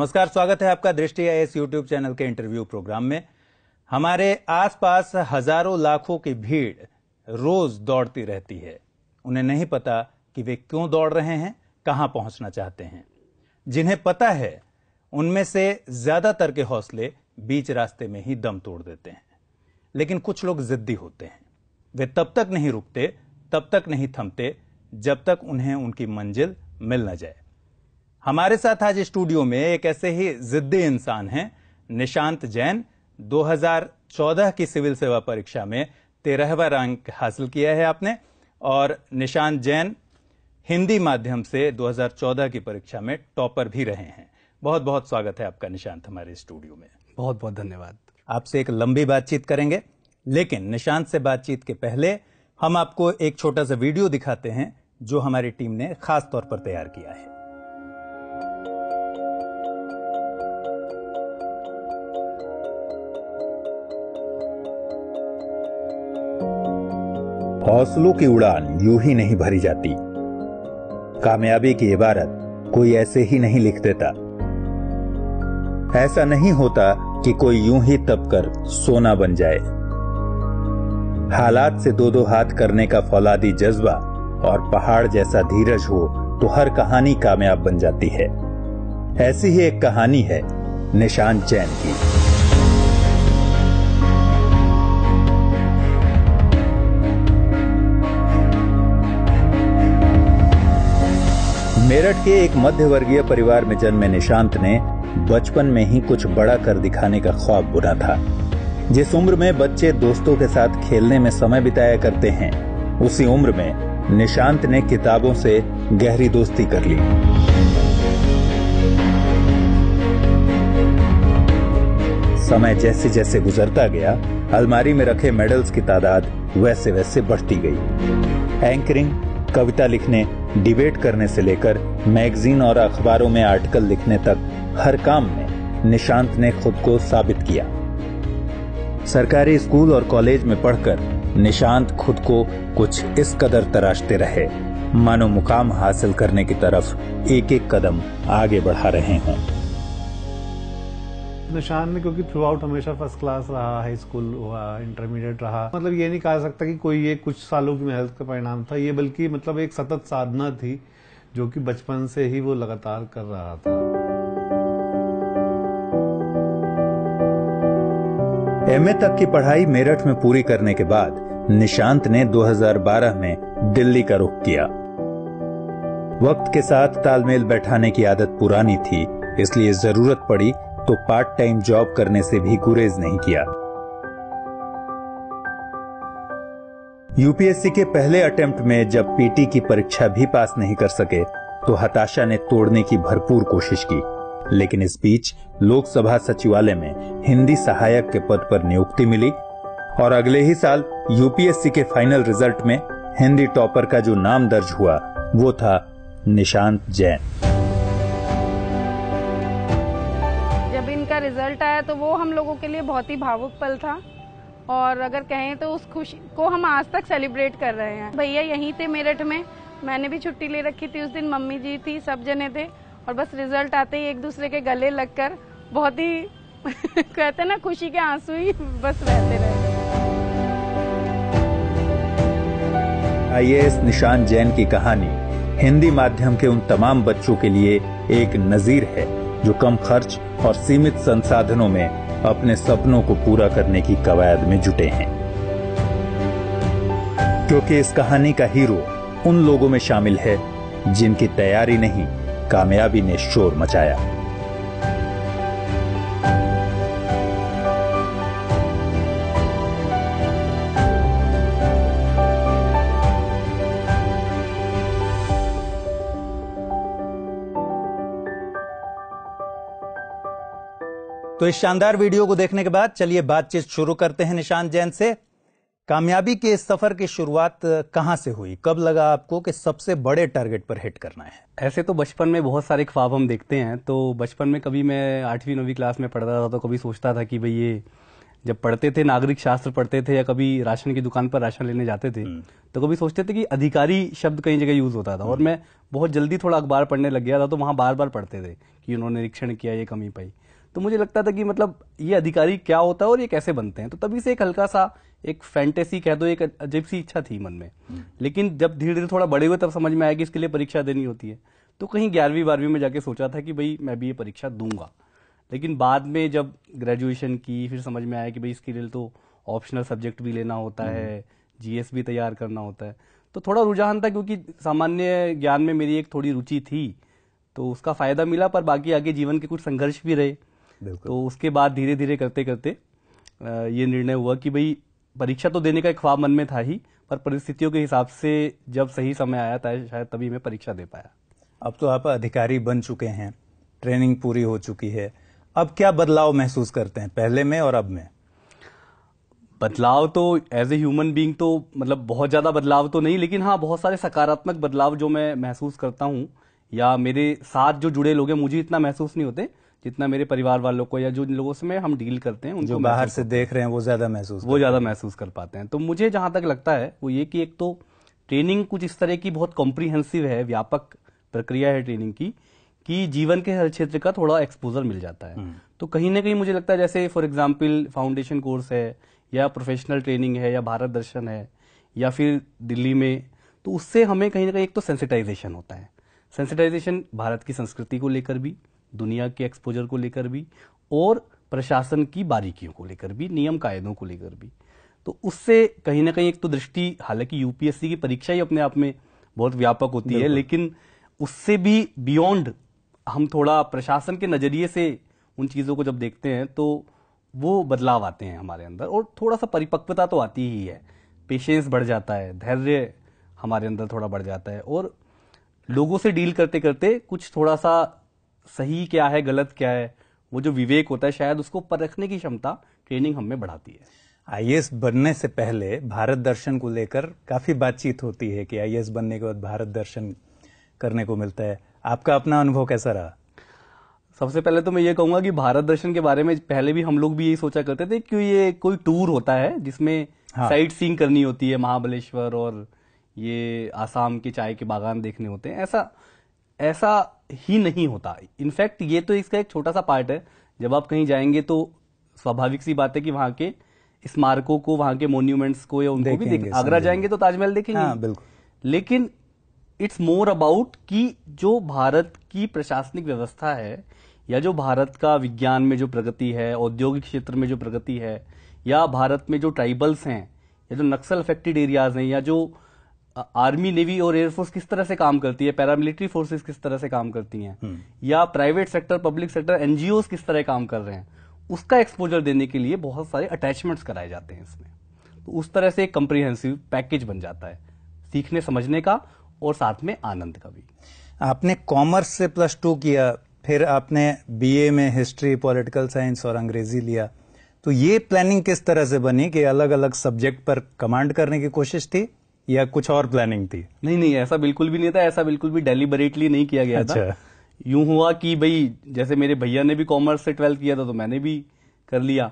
नमस्कार स्वागत है आपका Drishti I S YouTube channel के इंटरव्यू प्रोग्राम में हमारे आसपास हजारों लाखों की भीड़ रोज दौड़ती रहती है उन्हें नहीं पता कि वे क्यों दौड़ रहे हैं कहां पहुंचना चाहते हैं जिन्हें पता है उनमें से ज्यादातर के हौसले बीच रास्ते में ही दम तोड़ देते हैं लेकिन कुछ लोग जिद्दी होते हैं वे तब तक नहीं रुकते तब तक नहीं थमते जब तक उन्हें उनकी मंजिल मिल न जाए हमारे साथ आज स्टूडियो में एक ऐसे ही जिद्दी इंसान हैं निशांत जैन 2014 की सिविल सेवा परीक्षा में तेरहवा रैंक हासिल किया है आपने और निशांत जैन हिंदी माध्यम से 2014 की परीक्षा में टॉपर भी रहे हैं बहुत बहुत स्वागत है आपका निशांत हमारे स्टूडियो में बहुत बहुत धन्यवाद आपसे एक लंबी बातचीत करेंगे लेकिन निशांत से बातचीत के पहले हम आपको एक छोटा सा वीडियो दिखाते हैं जो हमारी टीम ने खास तौर पर तैयार किया है हौसलों की उड़ान यूं ही नहीं भरी जाती कामयाबी की इबारत कोई ऐसे ही नहीं लिख देता ऐसा नहीं होता कि कोई यूं ही तपकर सोना बन जाए हालात से दो दो हाथ करने का फौलादी जज्बा और पहाड़ जैसा धीरज हो तो हर कहानी कामयाब बन जाती है ऐसी ही एक कहानी है निशान चैन की मेरठ के एक मध्यवर्गीय परिवार में जन्मे निशांत ने बचपन में ही कुछ बड़ा कर दिखाने का ख्वाब बुना था जिस उम्र में बच्चे दोस्तों के साथ खेलने में समय बिताया करते हैं उसी उम्र में निशांत ने किताबों से गहरी दोस्ती कर ली समय जैसे जैसे गुजरता गया अलमारी में रखे मेडल्स की तादाद वैसे वैसे बढ़ती गई एंकरिंग कविता लिखने डिबेट करने से लेकर मैगजीन और अखबारों में आर्टिकल लिखने तक हर काम में निशांत ने खुद को साबित किया सरकारी स्कूल और कॉलेज में पढ़कर निशांत खुद को कुछ इस कदर तराशते रहे मानो मुकाम हासिल करने की तरफ एक एक कदम आगे बढ़ा रहे हैं निशान ने क्योंकि थ्रू आउट हमेशा फर्स्ट क्लास रहा हाई स्कूल हुआ इंटरमीडिएट रहा मतलब ये नहीं कहा सकता कि कोई ये कुछ सालों की मेहनत का परिणाम था ये बल्कि मतलब एक सतत साधना थी जो कि बचपन से ही वो लगातार कर रहा था एमए तक की पढ़ाई मेरठ में पूरी करने के बाद निशांत ने 2012 में दिल्ली का रुख किया वक्त के साथ तालमेल बैठाने की आदत पुरानी थी इसलिए जरूरत पड़ी तो पार्ट टाइम जॉब करने से भी गुरेज नहीं किया यूपीएससी के पहले अटेम्प्ट में जब पीटी की परीक्षा भी पास नहीं कर सके तो हताशा ने तोड़ने की भरपूर कोशिश की लेकिन इस बीच लोकसभा सचिवालय में हिंदी सहायक के पद पर नियुक्ति मिली और अगले ही साल यूपीएससी के फाइनल रिजल्ट में हिंदी टॉपर का जो नाम दर्ज हुआ वो था निशांत जैन रिजल्ट आया तो वो हम लोगों के लिए बहुत ही भावुक पल था और अगर कहें तो उस खुशी को हम आज तक सेलिब्रेट कर रहे हैं भैया यहीं थे मेरठ में मैंने भी छुट्टी ले रखी थी उस दिन मम्मी जी थी सब जने थे और बस रिजल्ट आते ही एक दूसरे के गले लगकर बहुत ही कहते ना खुशी के आंसू ही बस रहते रहे आईएएस निशान जैन की कहानी हिंदी माध्यम के उन तमाम बच्चों के लिए एक नजीर है जो कम खर्च और सीमित संसाधनों में अपने सपनों को पूरा करने की कवायद में जुटे हैं क्योंकि इस कहानी का हीरो उन लोगों में शामिल है जिनकी तैयारी नहीं कामयाबी ने शोर मचाया तो इस शानदार वीडियो को देखने के बाद चलिए बातचीत शुरू करते हैं निशान जैन से कामयाबी के इस सफर की शुरुआत कहां से हुई कब लगा आपको कि सबसे बड़े टारगेट पर हिट करना है ऐसे तो बचपन में बहुत सारे ख्वाब हम देखते हैं तो बचपन में कभी मैं आठवीं नौवीं क्लास में पढ़ता था तो कभी सोचता था कि भाई ये जब पढ़ते थे नागरिक शास्त्र पढ़ते थे या कभी राशन की दुकान पर राशन लेने जाते थे हम्म। तो कभी सोचते थे कि अधिकारी शब्द कहीं जगह यूज होता था और हम्म। मैं बहुत जल्दी थोड़ा अखबार पढ़ने लग गया था तो वहाँ बार बार पढ़ते थे कि उन्होंने निरीक्षण किया ये कमी पाई तो मुझे लगता था कि मतलब ये अधिकारी क्या होता है और ये कैसे बनते हैं तो तभी से एक हल्का सा एक फैंटेसी कह दो एक अजीब सी इच्छा थी मन में लेकिन जब धीरे धीरे थोड़ा बड़े हुए तब समझ में आया कि इसके लिए परीक्षा देनी होती है तो कहीं ग्यारहवीं बारहवीं में जाके सोचा था कि भाई मैं भी ये परीक्षा दूंगा लेकिन बाद में जब ग्रेजुएशन की फिर समझ में आया कि भाई इसके लिए तो ऑप्शनल सब्जेक्ट भी लेना होता है जीएस भी तैयार करना होता है तो थोड़ा रुझान था क्योंकि सामान्य ज्ञान में मेरी एक थोड़ी रुचि थी तो उसका फायदा मिला पर बाकी आगे जीवन के कुछ संघर्ष भी रहे तो उसके बाद धीरे धीरे करते करते ये निर्णय हुआ कि भाई परीक्षा तो देने का एक ख्वाब मन में था ही पर परिस्थितियों के हिसाब से जब सही समय आया था शायद तभी मैं परीक्षा दे पाया अब तो आप अधिकारी बन चुके हैं ट्रेनिंग पूरी हो चुकी है अब क्या बदलाव महसूस करते हैं पहले में और अब में बदलाव तो एज ए ह्यूमन बींग तो मतलब बहुत ज़्यादा बदलाव तो नहीं लेकिन हाँ बहुत सारे सकारात्मक बदलाव जो मैं महसूस करता हूँ या मेरे साथ जो जुड़े लोग हैं मुझे इतना महसूस नहीं होते जितना मेरे परिवार वालों को या जो लोगों से मैं हम डील करते हैं उनको बाहर से देख रहे हैं वो ज्यादा महसूस वो ज्यादा महसूस कर पाते हैं तो मुझे जहां तक लगता है वो ये कि एक तो ट्रेनिंग कुछ इस तरह की बहुत कॉम्प्रिहेंसिव है व्यापक प्रक्रिया है ट्रेनिंग की कि जीवन के हर क्षेत्र का थोड़ा एक्सपोजर मिल जाता है हम्म। तो कहीं ना कहीं मुझे लगता है जैसे फॉर एग्जाम्पल फाउंडेशन कोर्स है या प्रोफेशनल ट्रेनिंग है या भारत दर्शन है या फिर दिल्ली में तो उससे हमें कहीं ना कहीं एक तो सेंसिटाइजेशन होता है सेंसिटाइजेशन भारत की संस्कृति को लेकर भी दुनिया के एक्सपोजर को लेकर भी और प्रशासन की बारीकियों को लेकर भी नियम कायदों को लेकर भी तो उससे कहीं ना कहीं एक तो दृष्टि हालांकि यूपीएससी की परीक्षा ही अपने आप में बहुत व्यापक होती है लेकिन उससे भी बियॉन्ड हम थोड़ा प्रशासन के नजरिए से उन चीजों को जब देखते हैं तो वो बदलाव आते हैं हमारे अंदर और थोड़ा सा परिपक्वता तो आती ही है पेशेंस बढ़ जाता है धैर्य हमारे अंदर थोड़ा बढ़ जाता है और लोगों से डील करते करते कुछ थोड़ा सा सही क्या है गलत क्या है वो जो विवेक होता है शायद उसको परखने की क्षमता ट्रेनिंग हमें बढ़ाती है आई बनने से पहले भारत दर्शन को लेकर काफ़ी बातचीत होती है कि आई बनने के बाद भारत दर्शन करने को मिलता है आपका अपना अनुभव कैसा रहा सबसे पहले तो मैं ये कहूंगा कि भारत दर्शन के बारे में पहले भी हम लोग भी यही सोचा करते थे कि ये कोई टूर होता है जिसमें हाँ। साइट सीइंग करनी होती है महाबलेश्वर और ये आसाम के चाय के बागान देखने होते हैं ऐसा ऐसा ही नहीं होता इनफैक्ट ये तो इसका एक छोटा सा पार्ट है जब आप कहीं जाएंगे तो स्वाभाविक सी बात है कि वहां के स्मारकों को वहां के मोन्यूमेंट्स को या उनको भी देखें आगरा जाएंगे तो ताजमहल देखेंगे हाँ, बिल्कुल लेकिन इट्स मोर अबाउट कि जो भारत की प्रशासनिक व्यवस्था है या जो भारत का विज्ञान में जो प्रगति है औद्योगिक क्षेत्र में जो प्रगति है या भारत में जो ट्राइबल्स हैं या जो नक्सल अफेक्टेड एरियाज हैं या जो आर्मी नेवी और एयरफोर्स किस तरह से काम करती है पैरामिलिट्री फोर्सेस किस तरह से काम करती हैं हम्म। या private sector public sector NGO किस तरह काम कर रहे हैं उसका एक्सपोजर देने के लिए बहुत सारे अटैचमेंट्स कराए जाते हैं इसमें तो उस तरह से एक कंप्रीहेंसिव पैकेज बन जाता है सीखने समझने का और साथ में आनंद का भी आपने कॉमर्स से प्लस टू किया फिर आपने बीए में हिस्ट्री पॉलिटिकल साइंस और अंग्रेजी लिया तो ये प्लानिंग किस तरह से बनी कि अलग अलग सब्जेक्ट पर कमांड करने की कोशिश थी या कुछ और प्लानिंग थी नहीं नहीं ऐसा बिल्कुल भी नहीं था ऐसा बिल्कुल भी डेलीबरेटली नहीं किया गया अच्छा। था यूं हुआ कि भाई जैसे मेरे भैया ने भी कॉमर्स से ट्वेल्थ किया था तो मैंने भी कर लिया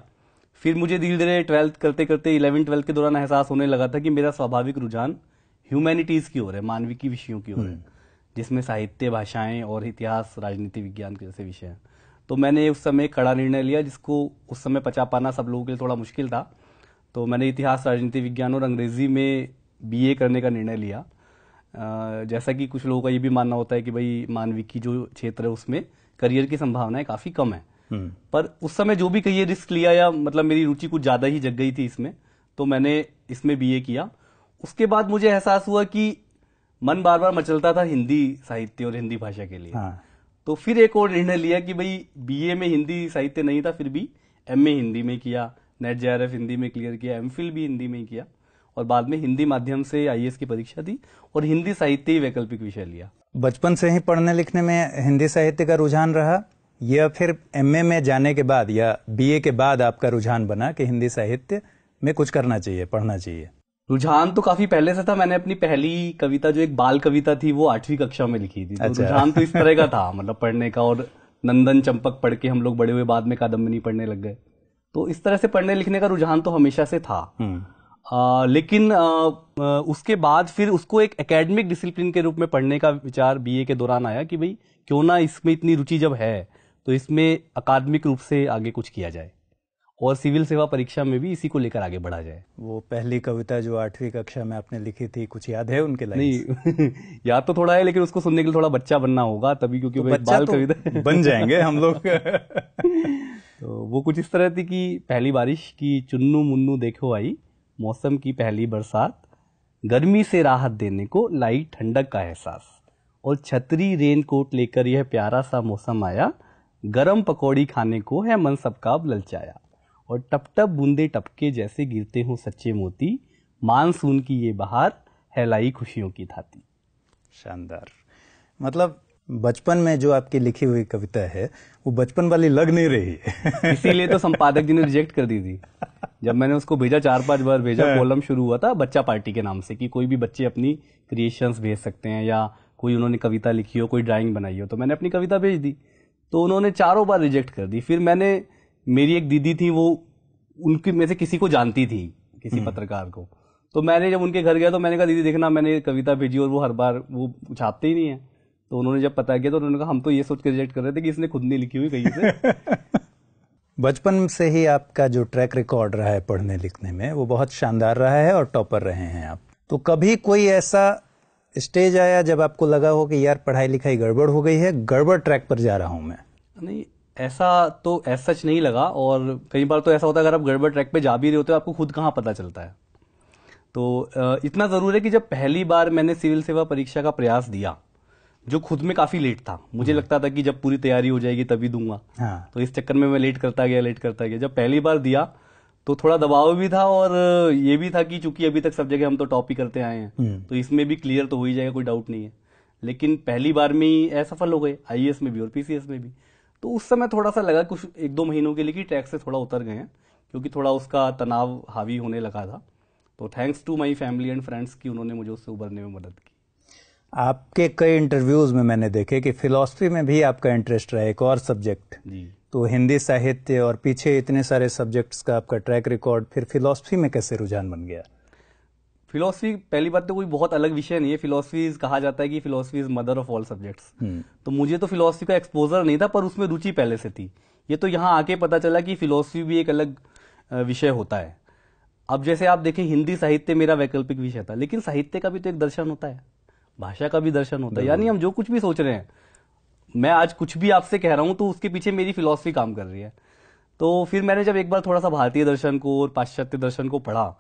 फिर मुझे धीरे धीरे ट्वेल्थ करते करते इलेवन ट्वेल्थ के दौरान एहसास होने लगा था कि मेरा स्वाभाविक रुझान ह्यूमैनिटीज की ओर है मानविकी विषयों की ओर है हम्म। जिसमें साहित्य भाषाएं और इतिहास राजनीति विज्ञान के जैसे विषय हैं तो मैंने उस समय कड़ा निर्णय लिया जिसको उस समय पचा पाना सब लोगों के लिए थोड़ा मुश्किल था तो मैंने इतिहास राजनीति विज्ञान और अंग्रेजी में बीए करने का निर्णय लिया जैसा कि कुछ लोगों का ये भी मानना होता है कि भाई मानविकी जो क्षेत्र है उसमें करियर की संभावनाएं काफी कम है हम्म। पर उस समय जो भी कहिए रिस्क लिया या मतलब मेरी रुचि कुछ ज्यादा ही जग गई थी इसमें तो मैंने इसमें बीए किया उसके बाद मुझे एहसास हुआ कि मन बार बार मचलता था हिंदी साहित्य और हिंदी भाषा के लिए हाँ। तो फिर एक और निर्णय लिया कि भाई बीए में हिंदी साहित्य नहीं था फिर भी एमए हिंदी में किया नेट जे हिंदी में क्लियर किया एम भी हिंदी में ही किया और बाद में हिंदी माध्यम से आई e की परीक्षा दी और हिंदी साहित्य ही वैकल्पिक विषय लिया बचपन से ही पढ़ने लिखने में हिंदी साहित्य का रुझान रहा या फिर एमए में जाने के बाद या बीए के बाद आपका रुझान बना कि हिंदी साहित्य में कुछ करना चाहिए पढ़ना चाहिए रुझान तो काफी पहले से था मैंने अपनी पहली कविता जो एक बाल कविता थी वो आठवीं कक्षा में लिखी थी तो अच्छा। तो रुझान तो इस तरह का था मतलब पढ़ने का और नंदन चंपक पढ़ के हम लोग बड़े हुए बाद में कादम्बनी पढ़ने लग गए तो इस तरह से पढ़ने लिखने का रुझान तो हमेशा से था हम्म। आ, लेकिन आ, आ, उसके बाद फिर उसको एक एकेडमिक डिसिप्लिन के रूप में पढ़ने का विचार बीए के दौरान आया कि भाई क्यों ना इसमें इतनी रुचि जब है तो इसमें अकादमिक रूप से आगे कुछ किया जाए और सिविल सेवा परीक्षा में भी इसी को लेकर आगे बढ़ा जाए वो पहली कविता जो आठवीं कक्षा में आपने लिखी थी कुछ याद है उनके लाइन नहीं याद तो थोड़ा है लेकिन उसको सुनने के लिए थोड़ा बच्चा बनना होगा तभी क्योंकि तो बाल तो कविता बन जाएंगे हम लोग तो वो कुछ इस तरह थी कि पहली बारिश की चुन्नू मुन्नू देखो आई मौसम की पहली बरसात गर्मी से राहत देने को लाई ठंडक का एहसास और छतरी रेन कोट लेकर यह प्यारा सा मौसम आया गरम पकौड़ी खाने को है मन सबका ललचाया और टप टप बूंदे टपके जैसे गिरते हों सच्चे मोती मानसून की ये बहार है लाई खुशियों की थाती शानदार मतलब बचपन में जो आपकी लिखी हुई कविता है वो बचपन वाली लग नहीं रही है इसीलिए तो संपादक जी ने रिजेक्ट कर दी थी जब मैंने उसको भेजा चार पांच बार भेजा हाँ। कॉलम शुरू हुआ था बच्चा पार्टी के नाम से कि कोई भी बच्चे अपनी क्रिएशंस भेज सकते हैं या कोई उन्होंने कविता लिखी हो कोई ड्राइंग बनाई हो तो मैंने अपनी कविता भेज दी तो उन्होंने चारों बार रिजेक्ट कर दी फिर मैंने मेरी एक दीदी थी वो उनकी में से किसी को जानती थी किसी हम्म। पत्रकार को तो मैंने जब उनके घर गया तो मैंने कहा दीदी देखना मैंने कविता भेजी और वो हर बार वो छापते ही नहीं है तो उन्होंने जब पता किया तो उन्होंने कहा हम तो ये सोच के रिजेक्ट कर रहे थे कि इसने खुद नहीं लिखी हुई कहीं से बचपन से ही आपका जो ट्रैक रिकॉर्ड रहा है पढ़ने लिखने में वो बहुत शानदार रहा है और टॉपर रहे हैं आप तो कभी कोई ऐसा स्टेज आया जब आपको लगा हो कि यार पढ़ाई लिखाई गड़बड़ हो गई है गड़बड़ ट्रैक पर जा रहा हूं मैं नहीं ऐसा तो ऐसा सच नहीं लगा और कई बार तो ऐसा होता है अगर आप गड़बड़ ट्रैक पे जा भी रहे होते हो आपको खुद कहाँ पता चलता है तो इतना ज़रूर है कि जब पहली बार मैंने सिविल सेवा परीक्षा का प्रयास दिया जो खुद में काफी लेट था मुझे हम्म। लगता था कि जब पूरी तैयारी हो जाएगी तभी दूंगा हाँ। तो इस चक्कर में मैं लेट करता गया लेट करता गया जब पहली बार दिया तो थोड़ा दबाव भी था और ये भी था कि चूंकि अभी तक सब जगह हम तो टॉप ही करते आए हैं हम्म। तो इसमें भी क्लियर तो हो ही जाएगा कोई डाउट नहीं है लेकिन पहली बार में ही असफल हो गए आई में भी और पीसीएस में भी तो उस समय थोड़ा सा लगा कुछ एक दो महीनों के लिए कि ट्रैक से थोड़ा उतर गए हैं क्योंकि थोड़ा उसका तनाव हावी होने लगा था तो thanks to my family and friends की उन्होंने मुझे उससे उभरने में मदद की आपके कई इंटरव्यूज में मैंने देखे कि फिलॉसफी में भी आपका इंटरेस्ट रहा एक और सब्जेक्ट तो हिंदी साहित्य और पीछे इतने सारे सब्जेक्ट्स का आपका ट्रैक रिकॉर्ड फिर फिलॉसफी में कैसे रुझान बन गया फिलोसफी पहली बात तो कोई बहुत अलग विषय नहीं है फिलोसफी कहा जाता है कि philosophy is mother of all subjects तो मुझे तो फिलोसफी का एक्सपोजर नहीं था पर उसमें रुचि पहले से थी ये तो यहाँ आके पता चला कि फिलोसफी भी एक अलग विषय होता है अब जैसे आप देखें हिंदी साहित्य मेरा वैकल्पिक विषय था लेकिन साहित्य का भी तो एक दर्शन होता है भाषा का भी दर्शन होता है यानी हम जो कुछ भी सोच रहे हैं मैं आज कुछ भी आपसे कह रहा हूं तो उसके पीछे मेरी फिलॉसफी काम कर रही है तो फिर मैंने जब एक बार थोड़ा सा भारतीय दर्शन को और पाश्चात्य दर्शन को पढ़ा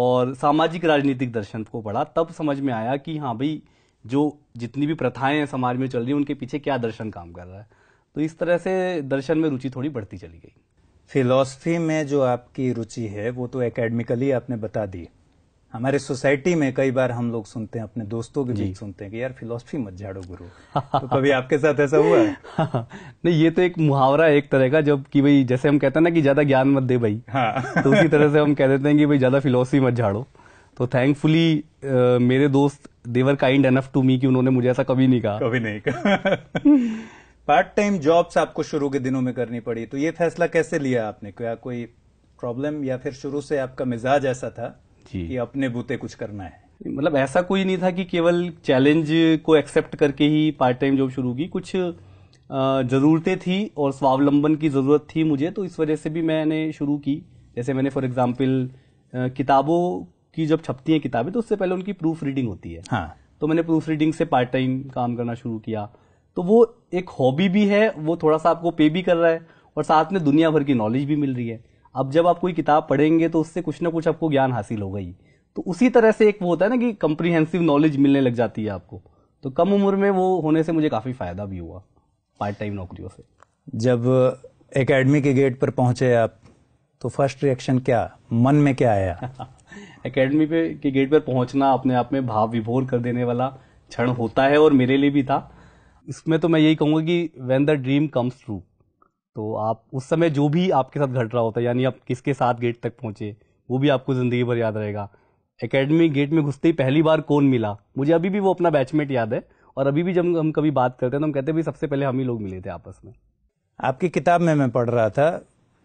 और सामाजिक राजनीतिक दर्शन को पढ़ा तब समझ में आया कि हाँ भाई जो जितनी भी प्रथाएं हैं समाज में चल रही हैं उनके पीछे क्या दर्शन काम कर रहा है तो इस तरह से दर्शन में रुचि थोड़ी बढ़ती चली गई फिलॉसफी में जो आपकी रुचि है वो तो एकेडमिकली आपने बता दी हमारे सोसाइटी में कई बार हम लोग सुनते हैं अपने दोस्तों के बीच सुनते हैं कि यार फिलोसफी मत झाड़ो गुरु तो कभी आपके साथ ऐसा हुआ है नहीं ये तो एक मुहावरा एक तरह का जब कि भाई जैसे हम कहते हैं ना कि ज्यादा ज्ञान मत दे भाई हाँ। तो उसी तरह से हम कह देते हैं कि भाई ज्यादा फिलोसफी मत झाड़ो तो थैंकफुली मेरे दोस्त they were kind enough to me कि उन्होंने मुझे ऐसा कभी नहीं कहा कभी नहीं कहा पार्ट टाइम जॉब्स आपको शुरू के दिनों में करनी पड़ी तो ये फैसला कैसे लिया आपने क्या कोई प्रॉब्लम या फिर शुरू से आपका मिजाज ऐसा था कि अपने बूते कुछ करना है मतलब ऐसा कोई नहीं था कि केवल चैलेंज को एक्सेप्ट करके ही पार्ट टाइम जॉब शुरू की कुछ ज़रूरतें थी और स्वावलंबन की ज़रूरत थी मुझे तो इस वजह से भी मैंने शुरू की जैसे मैंने फॉर एग्जाम्पल किताबों की जब छपती हैं किताबें तो उससे पहले उनकी प्रूफ रीडिंग होती है हाँ तो मैंने प्रूफ रीडिंग से पार्ट टाइम काम करना शुरू किया तो वो एक हॉबी भी है वो थोड़ा सा आपको पे भी कर रहा है और साथ में दुनिया भर की नॉलेज भी मिल रही है अब जब आप कोई किताब पढ़ेंगे तो उससे कुछ ना कुछ आपको ज्ञान हासिल होगा ही तो उसी तरह से एक वो होता है ना कि कंप्रीहेंसिव नॉलेज मिलने लग जाती है आपको तो कम उम्र में वो होने से मुझे काफ़ी फ़ायदा भी हुआ पार्ट टाइम नौकरियों से जब एकेडमी के गेट पर पहुंचे आप तो फर्स्ट रिएक्शन क्या मन में क्या आया एकेडमी पे के गेट पर पहुंचना अपने आप में भाव विभोर कर देने वाला क्षण होता है और मेरे लिए भी था इसमें तो मैं यही कहूँगा कि when the dream comes true तो आप उस समय जो भी आपके साथ घट रहा होता है यानी आप किसके साथ गेट तक पहुंचे वो भी आपको ज़िंदगी भर याद रहेगा एकेडमी गेट में घुसते ही पहली बार कौन मिला मुझे अभी भी वो अपना बैचमेट याद है और अभी भी जब हम कभी बात करते हैं तो हम कहते हैं सबसे पहले हम ही लोग मिले थे आपस में आपकी किताब में मैं पढ़ रहा था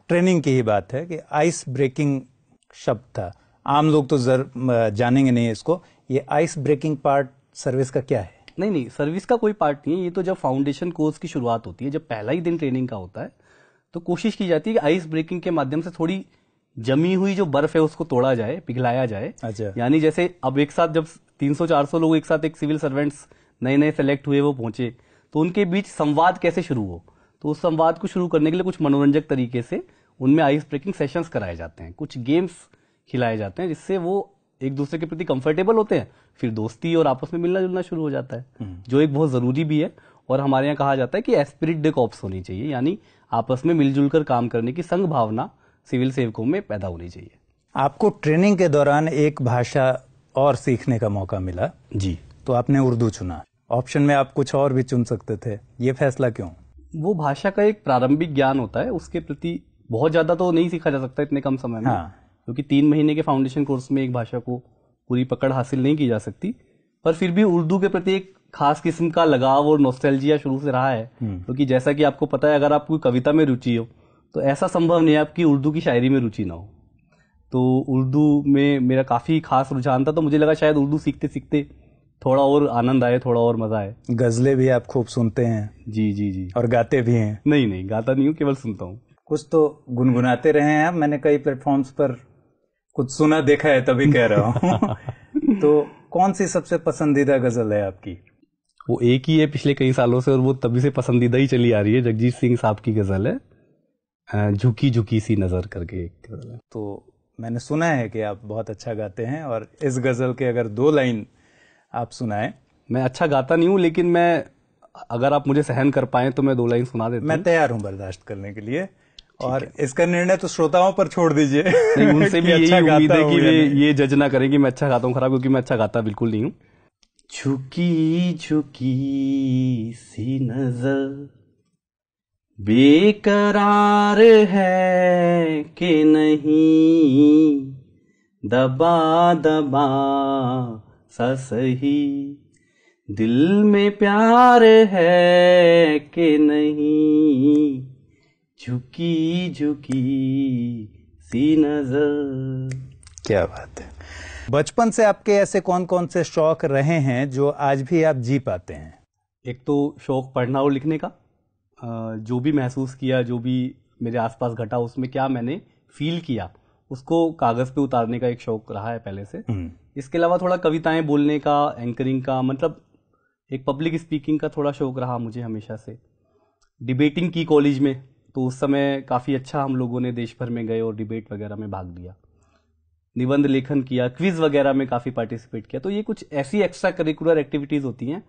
ट्रेनिंग की ही बात है कि आइस ब्रेकिंग शब्द था आम लोग तो जर जानेंगे नहीं इसको ये आइस ब्रेकिंग पार्ट सर्विस का क्या है नहीं नहीं सर्विस का कोई पार्ट नहीं है ये तो जब फाउंडेशन कोर्स की शुरुआत होती है जब पहला ही दिन ट्रेनिंग का होता है तो कोशिश की जाती है कि आइस ब्रेकिंग के माध्यम से थोड़ी जमी हुई जो बर्फ है उसको तोड़ा जाए पिघलाया जाए अच्छा यानी जैसे अब एक साथ जब 300-400 लोग एक साथ एक सिविल सर्वेंट्स नए नए सेलेक्ट हुए वो पहुंचे तो उनके बीच संवाद कैसे शुरू हो तो उस संवाद को शुरू करने के लिए कुछ मनोरंजक तरीके से उनमें आइस ब्रेकिंग सेशंस कराए जाते हैं कुछ गेम्स खिलाए जाते हैं जिससे वो एक दूसरे के प्रति कंफर्टेबल होते हैं फिर दोस्ती और आपस में मिलना जुलना शुरू हो जाता है हम्म। जो एक बहुत ज़रूरी भी है और हमारे यहाँ कहा जाता है कि एस्पिरिट डे कॉप्स होनी चाहिए यानी आपस में मिलजुल कर काम करने की संघ भावना सिविल सेवकों में पैदा होनी चाहिए आपको ट्रेनिंग के दौरान एक भाषा और सीखने का मौका मिला जी तो आपने उर्दू चुना ऑप्शन में आप कुछ और भी चुन सकते थे ये फैसला क्यों वो भाषा का एक प्रारंभिक ज्ञान होता है उसके प्रति बहुत ज्यादा तो नहीं सीखा जा सकता इतने कम समय में हाँ। क्योंकि तीन महीने के फाउंडेशन कोर्स में एक भाषा को पूरी पकड़ हासिल नहीं की जा सकती पर फिर भी उर्दू के प्रति एक खास किस्म का लगाव और नोस्टैल्जिया शुरू से रहा है हम्म। क्योंकि जैसा कि आपको पता है अगर आप कोई कविता में रुचि हो तो ऐसा संभव नहीं है आपकी उर्दू की शायरी में रुचि ना हो तो उर्दू में मेरा काफ़ी खास रुझान था तो मुझे लगा शायद उर्दू सीखते सीखते थोड़ा और आनंद आए थोड़ा और मज़ा आए गज़लें भी आप खूब सुनते हैं जी जी जी और गाते भी हैं नहीं नहीं गाता नहीं हूँ केवल सुनता हूँ कुछ तो गुनगुनाते रहे हैं आप मैंने कई प्लेटफॉर्म्स पर कुछ सुना देखा है तभी कह रहा हूँ तो कौन सी सबसे पसंदीदा गजल है आपकी वो एक ही है पिछले कई सालों से और वो तभी से पसंदीदा ही चली आ रही है जगजीत सिंह साहब की गजल है झुकी झुकी सी नजर करके एक गजल है तो मैंने सुना है कि आप बहुत अच्छा गाते हैं और इस गजल के अगर दो लाइन आप सुनाएं मैं अच्छा गाता नहीं हूँ लेकिन मैं अगर आप मुझे सहन कर पाए तो मैं दो लाइन सुना देता मैं तैयार हूँ बर्दाश्त करने के लिए और इसका निर्णय तो श्रोताओं पर छोड़ दीजिए उनसे भी यही अच्छा उम्मीद है कि वे ये जज ना करें कि मैं अच्छा गाता हूँ खराब क्योंकि मैं अच्छा गाता बिल्कुल नहीं हूँ झुकी झुकी सी नजर बेकरार है कि नहीं दबा दबा सा सही दिल में प्यार है कि नहीं झुकी झुकी सी नजर क्या बात है बचपन से आपके ऐसे कौन कौन से शौक रहे हैं जो आज भी आप जी पाते हैं एक तो शौक पढ़ना और लिखने का जो भी महसूस किया जो भी मेरे आसपास घटा उसमें क्या मैंने फील किया उसको कागज पे उतारने का एक शौक रहा है पहले से हम्म। इसके अलावा थोड़ा कविताएं बोलने का एंकरिंग का मतलब एक पब्लिक स्पीकिंग का थोड़ा शौक रहा मुझे हमेशा से डिबेटिंग की कॉलेज में तो उस समय काफ़ी अच्छा हम लोगों ने देश भर में गए और डिबेट वगैरह में भाग लिया निबंध लेखन किया क्विज वगैरह में काफ़ी पार्टिसिपेट किया तो ये कुछ ऐसी एक्स्ट्रा करिकुलर एक्टिविटीज़ होती हैं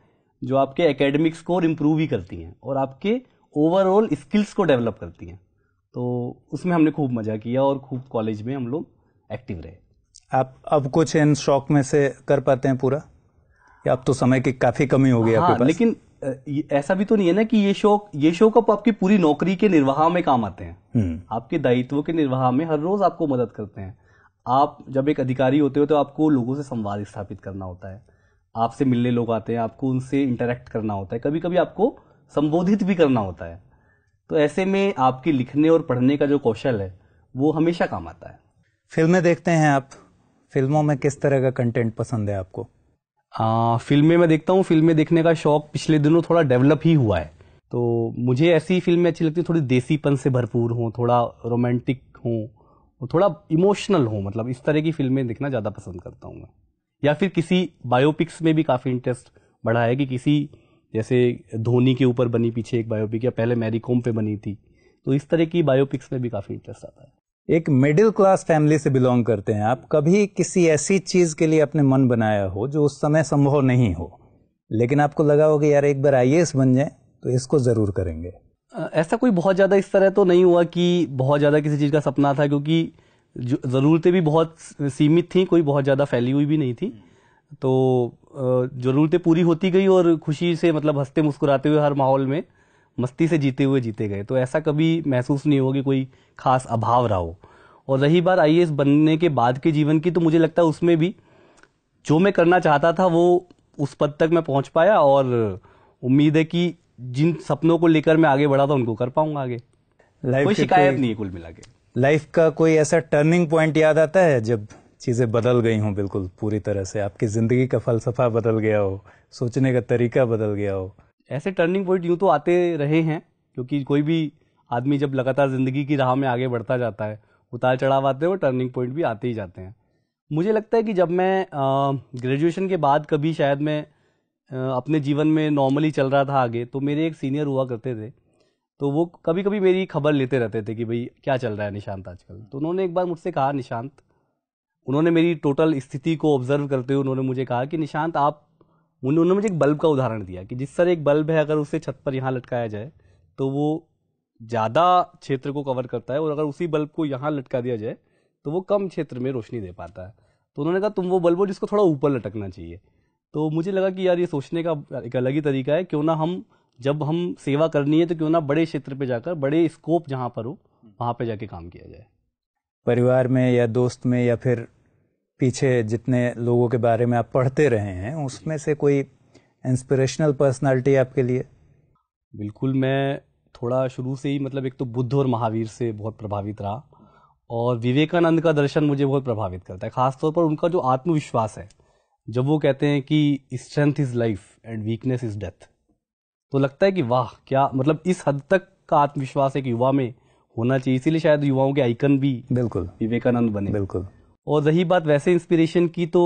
जो आपके एकेडमिक्स को इम्प्रूव ही करती हैं और आपके ओवरऑल स्किल्स को डेवलप करती हैं तो उसमें हमने खूब मज़ा किया और खूब कॉलेज में हम लोग एक्टिव रहे आप अब कुछ इन शौक में से कर पाते हैं पूरा या अब तो समय की काफ़ी कमी हो गई हाँ, आपके पास लेकिन ऐसा भी तो नहीं है ना कि ये शौक ये शौक अब आपकी पूरी नौकरी के निर्वाह में काम आते हैं हम्म। आपके दायित्व के निर्वाह में हर रोज आपको मदद करते हैं आप जब एक अधिकारी होते हो तो आपको लोगों से संवाद स्थापित करना होता है आपसे मिलने लोग आते हैं आपको उनसे इंटरेक्ट करना होता है कभी कभी आपको संबोधित भी करना होता है तो ऐसे में आपके लिखने और पढ़ने का जो कौशल है वो हमेशा काम आता है फिल्में देखते हैं आप फिल्मों में किस तरह का कंटेंट पसंद है आपको आ, फिल्में मैं देखता हूँ फिल्में देखने का शौक पिछले दिनों थोड़ा डेवलप ही हुआ है तो मुझे ऐसी फिल्में अच्छी लगती हैं थोड़ी देसीपन से भरपूर हों थोड़ा रोमांटिक हों थोड़ा इमोशनल हों मतलब इस तरह की फिल्में देखना ज़्यादा पसंद करता हूँ मैं या फिर किसी बायोपिक्स में भी काफ़ी इंटरेस्ट बढ़ा है कि किसी जैसे धोनी के ऊपर बनी पीछे एक बायोपिक या पहले मैरी कॉम पे बनी थी तो इस तरह की बायोपिक्स में भी काफ़ी इंटरेस्ट आता है एक मिडिल क्लास फैमिली से बिलोंग करते हैं आप कभी किसी ऐसी चीज़ के लिए अपने मन बनाया हो जो उस समय संभव नहीं हो लेकिन आपको लगा हो कि यार एक बार आई बन जाए तो इसको ज़रूर करेंगे ऐसा कोई बहुत ज़्यादा इस तरह तो नहीं हुआ कि बहुत ज़्यादा किसी चीज़ का सपना था क्योंकि ज़रूरतें भी बहुत सीमित थी कोई बहुत ज़्यादा फैली हुई भी नहीं थी तो ज़रूरतें पूरी होती गई और खुशी से मतलब हंसते मुस्कुराते हुए हर माहौल में मस्ती से जीते हुए जीते गए तो ऐसा कभी महसूस नहीं होगा कि कोई खास अभाव रहा हो और रही बात आई बनने के बाद के जीवन की तो मुझे लगता है उसमें भी जो मैं करना चाहता था वो उस पद तक मैं पहुंच पाया और उम्मीद है कि जिन सपनों को लेकर मैं आगे बढ़ा था उनको कर पाऊंगा आगे लाइफ कोई शिकायत नहीं है कुल मिला के लाइफ का कोई ऐसा टर्निंग पॉइंट याद आता है जब चीज़ें बदल गई हों बिल्कुल पूरी तरह से आपकी ज़िंदगी का फलसफा बदल गया हो सोचने का तरीका बदल गया हो ऐसे टर्निंग पॉइंट यूँ तो आते रहे हैं क्योंकि कोई भी आदमी जब लगातार ज़िंदगी की राह में आगे बढ़ता जाता है उतार चढ़ाव आते हैं और टर्निंग पॉइंट भी आते ही जाते हैं मुझे लगता है कि जब मैं ग्रेजुएशन के बाद कभी शायद मैं अपने जीवन में नॉर्मली चल रहा था आगे तो मेरे एक सीनियर हुआ करते थे तो वो कभी कभी मेरी खबर लेते रहते थे कि भाई क्या चल रहा है निशांत आजकल तो उन्होंने एक बार मुझसे कहा निशांत उन्होंने मेरी टोटल स्थिति को ऑब्जर्व करते हुए उन्होंने मुझे कहा कि निशांत आप उन्होंने मुझे एक बल्ब का उदाहरण दिया कि जिस तरह एक बल्ब है अगर उसे छत पर यहाँ लटकाया जाए तो वो ज़्यादा क्षेत्र को कवर करता है और अगर उसी बल्ब को यहाँ लटका दिया जाए तो वो कम क्षेत्र में रोशनी दे पाता है तो उन्होंने कहा तुम वो बल्ब हो जिसको थोड़ा ऊपर लटकना चाहिए तो मुझे लगा कि यार ये सोचने का एक अलग ही तरीका है क्यों ना हम जब हम सेवा करनी है तो क्यों ना बड़े क्षेत्र पे जाकर बड़े स्कोप जहाँ पर हो वहाँ पे जाके काम किया जाए परिवार में या दोस्त में या फिर पीछे जितने लोगों के बारे में आप पढ़ते रहे हैं उसमें से कोई इंस्पिरेशनल पर्सनालिटी आपके लिए बिल्कुल मैं थोड़ा शुरू से ही मतलब एक तो बुद्ध और महावीर से बहुत प्रभावित रहा और विवेकानंद का दर्शन मुझे बहुत प्रभावित करता है खासतौर पर उनका जो आत्मविश्वास है जब वो कहते हैं कि strength is life and weakness is death तो लगता है कि वाह क्या मतलब इस हद तक का आत्मविश्वास एक युवा में होना चाहिए इसीलिए शायद युवाओं के आइकन भी बिल्कुल विवेकानंद बने बिल्कुल और रही बात वैसे इंस्पिरेशन की तो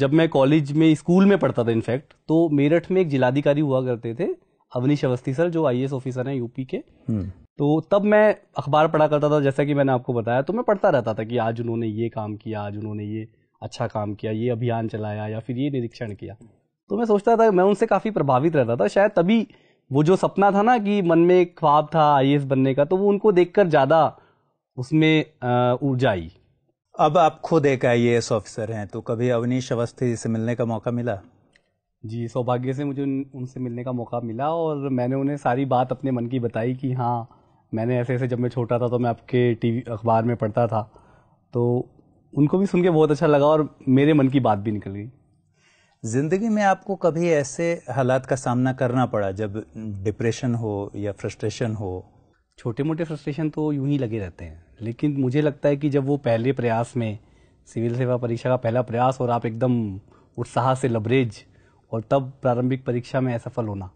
जब मैं कॉलेज में स्कूल में पढ़ता था इनफैक्ट तो मेरठ में एक जिलाधिकारी हुआ करते थे अवनीश अवस्थी सर जो आई ऑफिसर हैं यूपी के हम्म। तो तब मैं अखबार पढ़ा करता था जैसा कि मैंने आपको बताया तो मैं पढ़ता रहता था कि आज उन्होंने ये काम किया आज उन्होंने ये अच्छा काम किया ये अभियान चलाया या फिर ये निरीक्षण किया तो मैं सोचता था मैं उनसे काफ़ी प्रभावित रहता था शायद तभी वो जो सपना था ना कि मन में एक ख्वाब था आई बनने का तो वो उनको देख ज़्यादा उसमें ऊर्जा आई अब आप खुद एक आई ऑफिसर हैं तो कभी अवनीश अवस्थी से मिलने का मौका मिला जी सौभाग्य से मुझे उनसे मिलने का मौका मिला और मैंने उन्हें सारी बात अपने मन की बताई कि हाँ मैंने ऐसे ऐसे जब मैं छोटा था तो मैं आपके टीवी अखबार में पढ़ता था तो उनको भी सुन के बहुत अच्छा लगा और मेरे मन की बात भी निकल गई ज़िंदगी में आपको कभी ऐसे हालात का सामना करना पड़ा जब डिप्रेशन हो या फ्रस्ट्रेशन हो छोटे मोटे फ्रस्ट्रेशन तो यूं ही लगे रहते हैं लेकिन मुझे लगता है कि जब वो पहले प्रयास में सिविल सेवा परीक्षा का पहला प्रयास और आप एकदम उत्साह से लबरेज और तब प्रारंभिक परीक्षा में असफल होना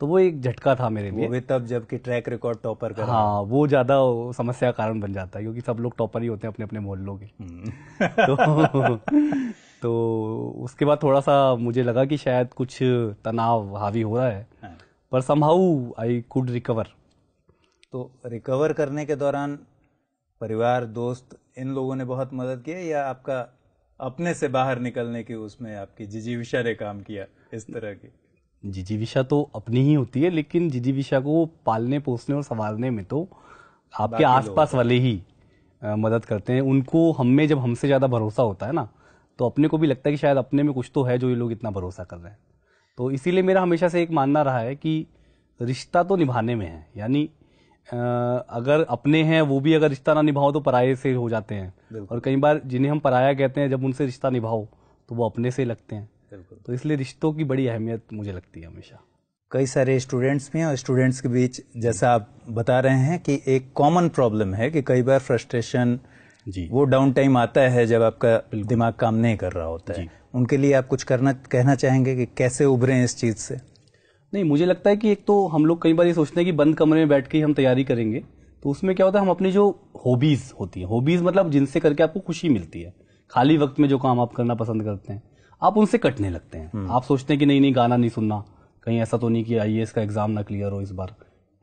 तो वो एक झटका था मेरे लिए वो तब जबकि ट्रैक रिकॉर्ड टॉपर का हाँ वो ज़्यादा समस्या का कारण बन जाता है क्योंकि सब लोग टॉपर ही होते हैं अपने अपने मोहल्लों के हम्म। तो, तो उसके बाद थोड़ा सा मुझे लगा कि शायद कुछ तनाव हावी हो रहा है हाँ। पर समहाउ आई कुड रिकवर तो रिकवर करने के दौरान परिवार दोस्त इन लोगों ने बहुत मदद की है या आपका अपने से बाहर निकलने की उसमें आपकी जिजीविशा ने काम किया इस तरह की जिजीविशा तो अपनी ही होती है लेकिन जिजीविशा को पालने पोसने और संवारने में तो आपके आसपास वाले ही आ, मदद करते हैं उनको हम में जब हमसे ज़्यादा भरोसा होता है ना तो अपने को भी लगता है कि शायद अपने में कुछ तो है जो ये लोग इतना भरोसा कर रहे हैं तो इसीलिए मेरा हमेशा से एक मानना रहा है कि रिश्ता तो निभाने में है यानी अगर अपने हैं वो भी अगर रिश्ता ना निभाओ तो पराये से हो जाते हैं और कई बार जिन्हें हम पराया कहते हैं जब उनसे रिश्ता निभाओ तो वो अपने से लगते हैं तो इसलिए रिश्तों की बड़ी अहमियत मुझे लगती है हमेशा कई सारे स्टूडेंट्स में और स्टूडेंट्स के बीच जैसा आप बता रहे हैं कि एक कॉमन प्रॉब्लम है कि कई बार फ्रस्ट्रेशन जी वो डाउन टाइम आता है जब आपका दिमाग काम नहीं कर रहा होता है उनके लिए आप कुछ करना कहना चाहेंगे कि कैसे उभरें इस चीज़ से नहीं मुझे लगता है कि एक तो हम लोग कई बार ये सोचते हैं कि बंद कमरे में बैठ के हम तैयारी करेंगे तो उसमें क्या होता है हम अपनी जो हॉबीज़ होती है हॉबीज़ मतलब जिनसे करके आपको खुशी मिलती है खाली वक्त में जो काम आप करना पसंद करते हैं आप उनसे कटने लगते हैं हम्म। आप सोचते हैं कि नहीं नहीं गाना नहीं सुनना कहीं ऐसा तो नहीं कि आई का एग्ज़ाम ना क्लियर हो इस बार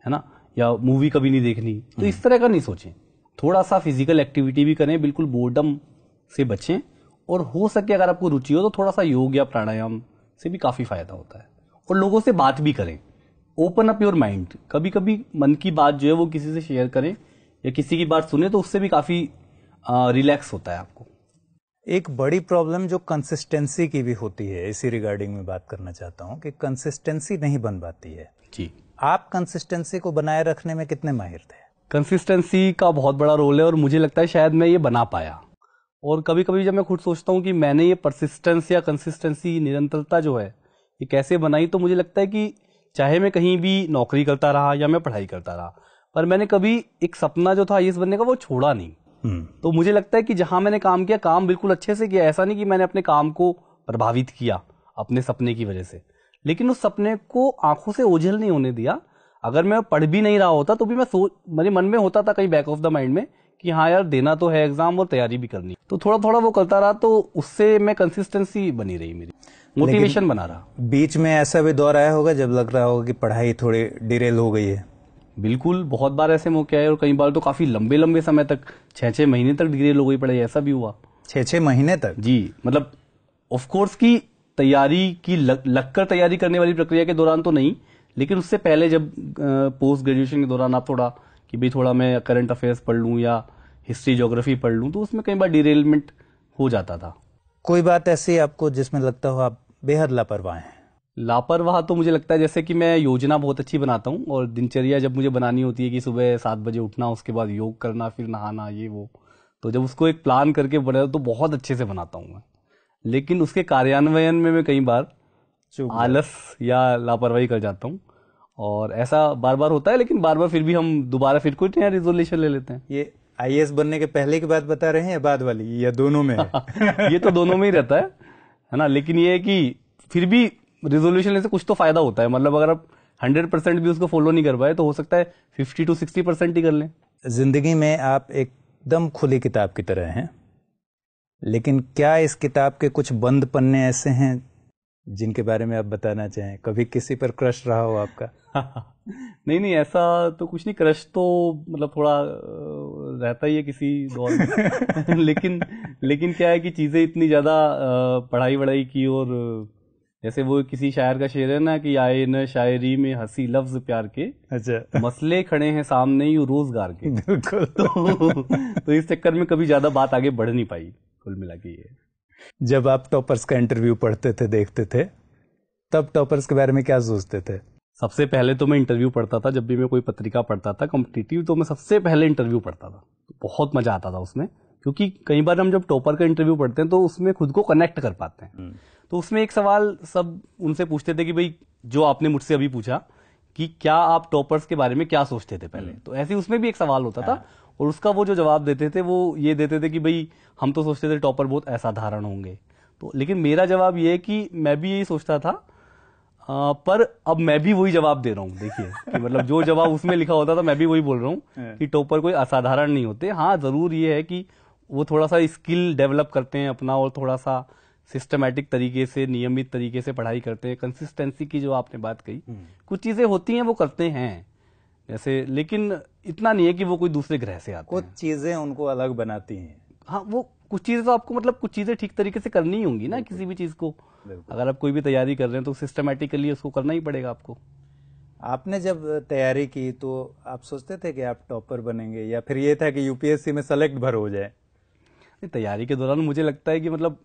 है ना या मूवी कभी नहीं देखनी तो इस हम्म। तरह का नहीं सोचें थोड़ा सा फिजिकल एक्टिविटी भी करें बिल्कुल बोर्डम से बचें और हो सके अगर आपको रुचि हो तो थोड़ा सा योग या प्राणायाम से भी काफ़ी फायदा होता है और लोगों से बात भी करें ओपन अप योर माइंड कभी कभी मन की बात जो है वो किसी से शेयर करें या किसी की बात सुने तो उससे भी काफ़ी रिलैक्स होता है आपको एक बड़ी प्रॉब्लम जो कंसिस्टेंसी की भी होती है इसी रिगार्डिंग में बात करना चाहता हूँ कि कंसिस्टेंसी नहीं बन पाती है जी आप कंसिस्टेंसी को बनाए रखने में कितने माहिर थे कंसिस्टेंसी का बहुत बड़ा रोल है और मुझे लगता है शायद मैं ये बना पाया और कभी कभी जब मैं खुद सोचता हूँ कि मैंने ये परसिस्टेंस या कंसिस्टेंसी निरंतरता जो है ये कैसे बनाई तो मुझे लगता है कि चाहे मैं कहीं भी नौकरी करता रहा या मैं पढ़ाई करता रहा पर मैंने कभी एक सपना जो था आई बनने का वो छोड़ा नहीं हम्म। तो मुझे लगता है कि जहां मैंने काम किया काम बिल्कुल अच्छे से किया ऐसा नहीं कि मैंने अपने काम को प्रभावित किया अपने सपने की वजह से लेकिन उस सपने को आंखों से ओझल नहीं होने दिया अगर मैं पढ़ भी नहीं रहा होता तो भी मैं सोच मेरे मन में होता था कहीं बैक ऑफ द माइंड में कि हाँ यार देना तो है एग्जाम और तैयारी भी करनी तो थोड़ा थोड़ा वो करता रहा तो उससे मैं कंसिस्टेंसी बनी रही मेरी मोटिवेशन बना रहा बीच में ऐसा भी दौर आया होगा जब लग रहा होगा कि पढ़ाई थोड़ी डिरेल हो गई है बिल्कुल बहुत बार ऐसे मौके आए और कई बार तो काफी लंबे लंबे समय तक छह छह महीने तक डिरेल हो गई पढ़ाई ऐसा भी हुआ छह छह महीने तक जी मतलब ऑफकोर्स की तैयारी की लगकर तैयारी करने वाली प्रक्रिया के दौरान तो नहीं लेकिन उससे पहले जब पोस्ट ग्रेजुएशन के दौरान आप थोड़ा कि भाई थोड़ा मैं करंट अफेयर्स पढ़ लूँ या हिस्ट्री जोग्राफी पढ़ लूँ तो उसमें कई बार डिरेलमेंट हो जाता था कोई बात ऐसी आपको जिसमें लगता हो आप बेहद लापरवाह हैं लापरवाह तो मुझे लगता है जैसे कि मैं योजना बहुत अच्छी बनाता हूँ और दिनचर्या जब मुझे बनानी होती है कि सुबह सात बजे उठना उसके बाद योग करना फिर नहाना ये वो तो जब उसको एक प्लान करके बना तो बहुत अच्छे से बनाता हूँ मैं लेकिन उसके कार्यान्वयन में मैं कई बार आलस या लापरवाही कर जाता हूँ और ऐसा बार बार होता है लेकिन बार बार फिर भी हम दोबारा फिर कोई नया रिजोल्यूशन ले लेते हैं ये आई बनने के पहले की बात बता रहे हैं या बाद वाली या दोनों में ये तो दोनों में ही रहता है है ना लेकिन ये है कि फिर भी रिजोल्यूशन से कुछ तो फायदा होता है मतलब अगर आप हंड्रेड परसेंट भी उसको फॉलो नहीं कर पाए तो हो सकता है फिफ्टी टू सिक्सटी परसेंट ही कर लें जिंदगी में आप एकदम खुली किताब की तरह हैं लेकिन क्या इस किताब के कुछ बंद पन्ने ऐसे हैं जिनके बारे में आप बताना चाहें कभी किसी पर क्रश रहा हो आपका नहीं नहीं ऐसा तो कुछ नहीं क्रश तो मतलब थोड़ा रहता ही है किसी दौर में लेकिन लेकिन क्या है कि चीज़ें इतनी ज़्यादा पढ़ाई वढ़ाई की और जैसे वो किसी शायर का शेर है ना कि आए न शायरी में हंसी लफ्ज प्यार के अच्छा मसले खड़े हैं सामने ही रोजगार के बिल्कुल तो, तो इस चक्कर में कभी ज़्यादा बात आगे बढ़ नहीं पाई कुल मिला के ये जब आप टॉपर्स का इंटरव्यू पढ़ते थे देखते थे तब टॉपर्स के बारे में क्या सोचते थे सबसे पहले तो मैं इंटरव्यू पढ़ता था जब भी मैं कोई पत्रिका पढ़ता था कॉम्पिटिटिव तो मैं सबसे पहले इंटरव्यू पढ़ता था तो बहुत मज़ा आता था उसमें क्योंकि कई बार हम जब टॉपर का इंटरव्यू पढ़ते हैं तो उसमें खुद को कनेक्ट कर पाते हैं हम्म। तो उसमें एक सवाल सब उनसे पूछते थे कि भाई जो आपने मुझसे अभी पूछा कि क्या आप टॉपर्स के बारे में क्या सोचते थे पहले हम्म। तो ऐसे उसमें भी एक सवाल होता था हाँ। और उसका वो जो जवाब देते थे वो ये देते थे कि भाई हम तो सोचते थे टॉपर बहुत असाधारण होंगे तो लेकिन मेरा जवाब ये है कि मैं भी यही सोचता था आ, पर अब मैं भी वही जवाब दे रहा हूँ देखिए मतलब जो जवाब उसमें लिखा होता था मैं भी वही बोल रहा हूँ हाँ। कि टॉपर कोई असाधारण नहीं होते हाँ जरूर ये है कि वो थोड़ा सा स्किल डेवलप करते हैं अपना और थोड़ा सा सिस्टमेटिक तरीके से नियमित तरीके से पढ़ाई करते हैं कंसिस्टेंसी की जो आपने बात कही हम्म। कुछ चीजें होती हैं वो करते हैं जैसे लेकिन इतना नहीं है कि वो कोई दूसरे ग्रह से आते कुछ चीजें उनको अलग बनाती हैं हाँ वो कुछ चीज़ें तो आपको मतलब कुछ चीज़ें ठीक तरीके से करनी होंगी ना किसी भी चीज़ को अगर आप कोई भी तैयारी कर रहे हैं तो सिस्टमेटिकली उसको करना ही पड़ेगा आपको आपने जब तैयारी की तो आप सोचते थे कि आप टॉपर बनेंगे या फिर ये था कि यूपीएससी में सेलेक्ट भर हो जाए तैयारी के दौरान मुझे लगता है कि मतलब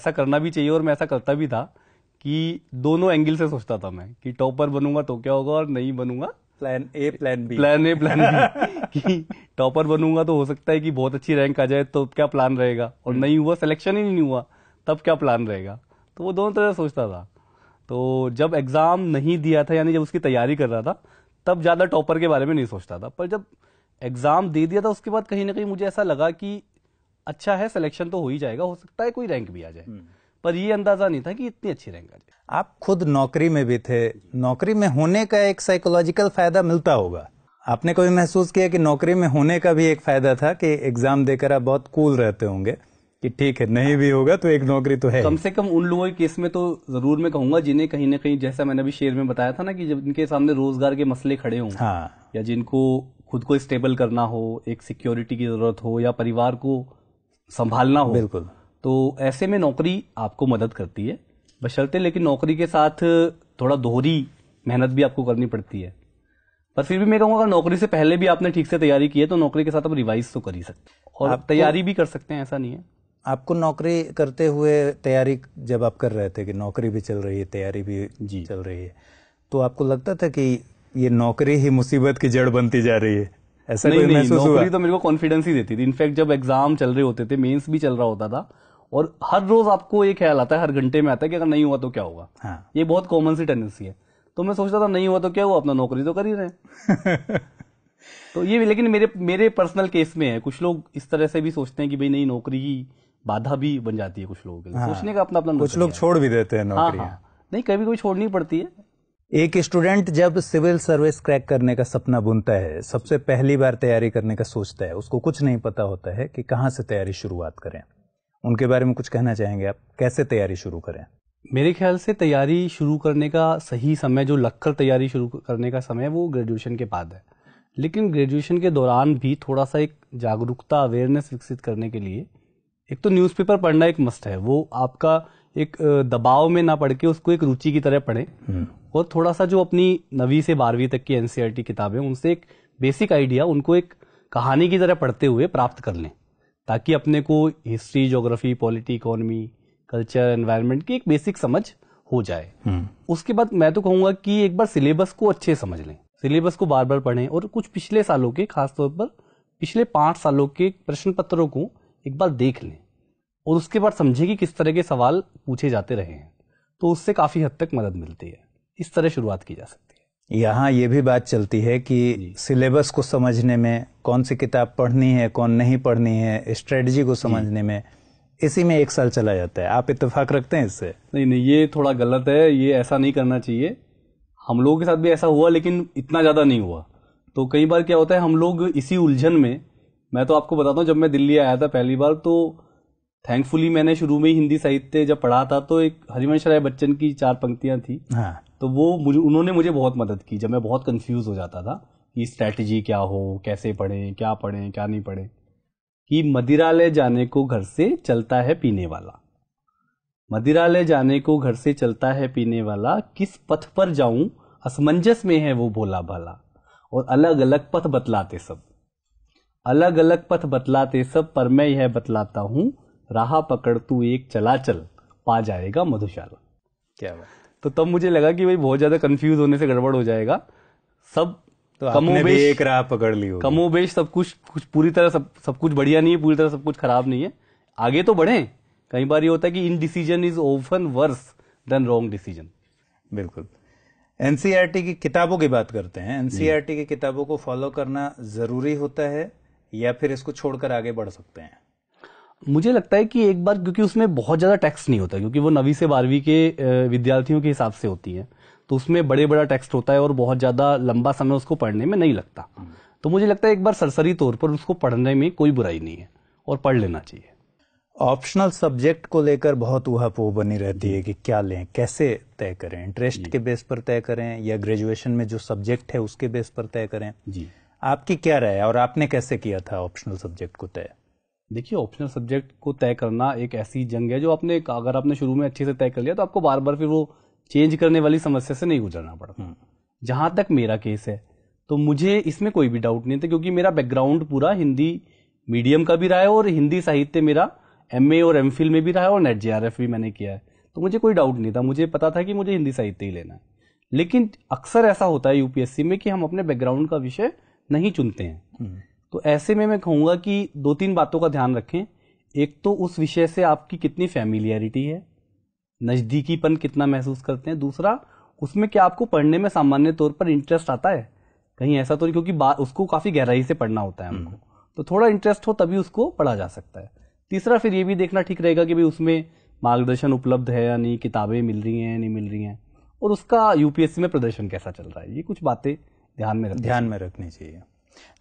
ऐसा करना भी चाहिए और मैं ऐसा करता भी था कि दोनों एंगल से सोचता था मैं कि टॉपर बनूंगा तो क्या होगा और नहीं बनूंगा plan A plan B plan A plan B कि टॉपर बनूंगा तो हो सकता है कि बहुत अच्छी रैंक आ जाए तो क्या प्लान रहेगा और hmm. नहीं हुआ सिलेक्शन ही नहीं हुआ तब क्या प्लान रहेगा तो वो दोनों तरह सोचता था तो जब एग्ज़ाम नहीं दिया था यानी जब उसकी तैयारी कर रहा था तब ज़्यादा टॉपर के बारे में नहीं सोचता था पर जब एग्ज़ाम दे दिया था उसके बाद कहीं ना कहीं मुझे ऐसा लगा कि अच्छा है सिलेक्शन तो हो ही जाएगा हो सकता है कोई रैंक भी आ जाए hmm. पर ये अंदाजा नहीं था कि इतनी अच्छी रैंक आ जाए आप खुद नौकरी में भी थे नौकरी में होने का एक साइकोलॉजिकल फायदा मिलता होगा आपने कभी महसूस किया कि नौकरी में होने का भी एक फायदा था कि एग्जाम देकर आप बहुत कूल रहते होंगे कि ठीक है नहीं भी होगा तो एक नौकरी तो है कम से कम उन लोगों के केस में तो जरूर मैं कहूंगा जिन्हें कहीं ना कहीं जैसा मैंने अभी शेयर में बताया था ना कि जब इनके सामने रोजगार के मसले खड़े हों हाँ। या जिनको खुद को स्टेबल करना हो एक सिक्योरिटी की जरूरत हो या परिवार को संभालना हो बिल्कुल तो ऐसे में नौकरी आपको मदद करती है बशर्ते लेकिन नौकरी के साथ थोड़ा दोहरी मेहनत भी आपको करनी पड़ती है पर फिर भी मैं कहूँगा अगर नौकरी से पहले भी आपने ठीक से तैयारी की है तो नौकरी के साथ आप रिवाइज तो कर ही सकते हैं और आप तैयारी भी कर सकते हैं ऐसा नहीं है आपको नौकरी करते हुए तैयारी जब आप कर रहे थे कि नौकरी भी चल रही है तैयारी भी जी चल रही है तो आपको लगता था कि ये नौकरी ही मुसीबत की जड़ बनती जा रही है ऐसा नहीं, नहीं नौकरी तो मेरे को कॉन्फिडेंस ही देती थी इनफैक्ट जब एग्जाम चल रहे होते थे मेंस भी चल रहा होता था और हर रोज आपको ये ख्याल आता है हर घंटे में आता है कि अगर नहीं हुआ तो क्या होगा हाँ। ये बहुत कॉमन सी टेंडेंसी है तो मैं सोचता था नहीं हुआ तो क्या हुआ अपना नौकरी तो कर ही रहे तो ये लेकिन मेरे मेरे पर्सनल केस में है कुछ लोग इस तरह से भी सोचते हैं कि भाई नहीं नौकरी ही बाधा भी बन जाती है कुछ लोगों के लिए हाँ, सोचने का अपना अपना कुछ लोग छोड़ भी देते हैं नौकरी हाँ, हाँ, नहीं कभी कोई छोड़नी पड़ती है एक स्टूडेंट जब सिविल सर्विस क्रैक करने का सपना बुनता है सबसे पहली बार तैयारी करने का सोचता है उसको कुछ नहीं पता होता है कि कहाँ से तैयारी शुरुआत करें उनके बारे में कुछ कहना चाहेंगे आप कैसे तैयारी शुरू करें मेरे ख्याल से तैयारी शुरू करने का सही समय जो लगकर तैयारी शुरू करने का समय वो ग्रेजुएशन के बाद है लेकिन ग्रेजुएशन के दौरान भी थोड़ा सा एक जागरूकता अवेयरनेस विकसित करने के लिए एक तो न्यूज़पेपर पढ़ना एक मस्त है वो आपका एक दबाव में ना पढ़ के उसको एक रुचि की तरह पढ़ें हम्म। और थोड़ा सा जो अपनी नवी से बारहवीं तक की एनसीईआरटी e किताबें उनसे एक बेसिक आइडिया उनको एक कहानी की तरह पढ़ते हुए प्राप्त कर लें ताकि अपने को history geography polity economy culture environment की एक बेसिक समझ हो जाए हम्म। उसके बाद मैं तो कहूंगा कि एक बार सिलेबस को अच्छे समझ लें सिलेबस को बार बार पढ़ें और कुछ पिछले सालों के खासतौर पर पिछले पांच सालों के प्रश्न पत्रों को एक बार देख लें और उसके बाद समझें कि किस तरह के सवाल पूछे जाते रहे हैं तो उससे काफ़ी हद तक मदद मिलती है इस तरह शुरुआत की जा सकती है यहाँ ये भी बात चलती है कि सिलेबस को समझने में कौन सी किताब पढ़नी है कौन नहीं पढ़नी है स्ट्रेटजी को समझने में इसी में एक साल चला जाता है आप इतफाक रखते हैं इससे नहीं नहीं ये थोड़ा गलत है ये ऐसा नहीं करना चाहिए हम लोगों के साथ भी ऐसा हुआ लेकिन इतना ज़्यादा नहीं हुआ तो कई बार क्या होता है हम लोग इसी उलझन में मैं तो आपको बताता हूँ जब मैं दिल्ली आया था पहली बार तो थैंकफुली मैंने शुरू में ही हिंदी साहित्य जब पढ़ा था तो एक हरिवंश राय बच्चन की चार पंक्तियाँ थी हाँ। तो वो मुझे उन्होंने मुझे बहुत मदद की जब मैं बहुत कंफ्यूज हो जाता था कि स्ट्रैटेजी क्या हो कैसे पढ़े क्या पढ़े क्या नहीं पढ़े कि मदिरालय जाने को घर से चलता है पीने वाला मदिरालय जाने को घर से चलता है पीने वाला किस पथ पर जाऊं असमंजस में है वो भोला भाला और अलग अलग पथ बतलाते सब अलग अलग पथ बतलाते सब पर मैं यह बतलाता हूं राह पकड़ तू एक चला चल पा जाएगा मधुशाला क्या बात तो तब मुझे लगा कि भाई बहुत ज़्यादा कंफ्यूज होने से गड़बड़ हो जाएगा सब तो भी एक राह पकड़ ली बेश सब कुछ कुछ पूरी तरह सब सब कुछ बढ़िया नहीं है पूरी तरह सब कुछ खराब नहीं है आगे तो बढ़े कई बार ये होता है कि indecision is often worse than wrong decision बिल्कुल एनसीईआरटी e की किताबों की बात करते हैं एनसीईआरटी e की किताबों को फॉलो करना ज़रूरी होता है या फिर इसको छोड़कर आगे बढ़ सकते हैं मुझे लगता है कि एक बार क्योंकि उसमें बहुत ज़्यादा टैक्स नहीं होता क्योंकि वो नवी से बारहवीं के विद्यार्थियों के हिसाब से होती है तो उसमें बड़े बड़ा टेक्स्ट होता है और बहुत ज़्यादा लंबा समय उसको पढ़ने में नहीं लगता हम्म। तो मुझे लगता है एक बार सरसरी तौर पर उसको पढ़ने में कोई बुराई नहीं है और पढ़ लेना चाहिए ऑप्शनल सब्जेक्ट को लेकर बहुत पोह बनी रहती है कि क्या लें कैसे तय करें इंटरेस्ट के बेस पर तय करें या ग्रेजुएशन में जो सब्जेक्ट है उसके बेस पर तय करें जी आपकी क्या राय और आपने कैसे किया था ऑप्शनल सब्जेक्ट को तय देखिए ऑप्शनल सब्जेक्ट को तय करना एक ऐसी जंग है जो आपने अगर आपने शुरू में अच्छे से तय कर लिया तो आपको बार बार फिर वो चेंज करने वाली समस्या से नहीं गुजरना पड़ता हम्म। जहां तक मेरा केस है तो मुझे इसमें कोई भी डाउट नहीं था तो क्योंकि मेरा बैकग्राउंड पूरा हिंदी मीडियम का भी रहा है और हिंदी साहित्य मेरा एम और एम में भी रहा है और नेट जे भी मैंने किया है तो मुझे कोई डाउट नहीं था मुझे पता था कि मुझे हिंदी साहित्य ही लेना है लेकिन अक्सर ऐसा होता है यूपीएससी में कि हम अपने बैकग्राउंड का विषय नहीं चुनते हैं हम्म। तो ऐसे में मैं कहूँगा कि दो तीन बातों का ध्यान रखें एक तो उस विषय से आपकी कितनी फैमिलियरिटी है नज़दीकीपन कितना महसूस करते हैं दूसरा उसमें क्या आपको पढ़ने में सामान्य तौर पर इंटरेस्ट आता है कहीं ऐसा तो नहीं क्योंकि उसको काफ़ी गहराई से पढ़ना होता है हमको हम्म। तो थोड़ा इंटरेस्ट हो तभी उसको पढ़ा जा सकता है तीसरा फिर ये भी देखना ठीक रहेगा कि भाई उसमें मार्गदर्शन उपलब्ध है या नहीं किताबें मिल रही हैं नहीं मिल रही हैं और उसका यूपीएससी में प्रदर्शन कैसा चल रहा है ये कुछ बातें ध्यान में रख ध्यान में रखनी चाहिए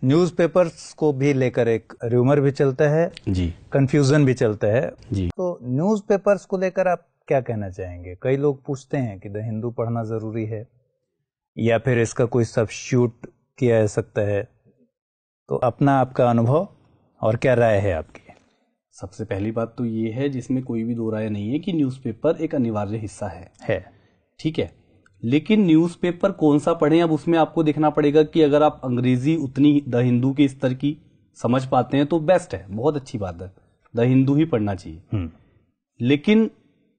न्यूज़पेपर्स को भी लेकर एक र्यूमर भी चलता है जी कंफ्यूजन भी चलता है जी तो न्यूज़पेपर्स को लेकर आप क्या कहना चाहेंगे कई लोग पूछते हैं कि द हिंदू पढ़ना ज़रूरी है या फिर इसका कोई सब शूट किया जा सकता है तो अपना आपका अनुभव और क्या राय है आपकी सबसे पहली बात तो ये है जिसमें कोई भी दो राय नहीं है कि न्यूज़पेपर एक अनिवार्य हिस्सा है है ठीक है लेकिन न्यूज़पेपर कौन सा पढ़ें अब उसमें आपको देखना पड़ेगा कि अगर आप अंग्रेज़ी उतनी द हिंदू के स्तर की समझ पाते हैं तो बेस्ट है बहुत अच्छी बात है द हिंदू ही पढ़ना चाहिए हम्म। लेकिन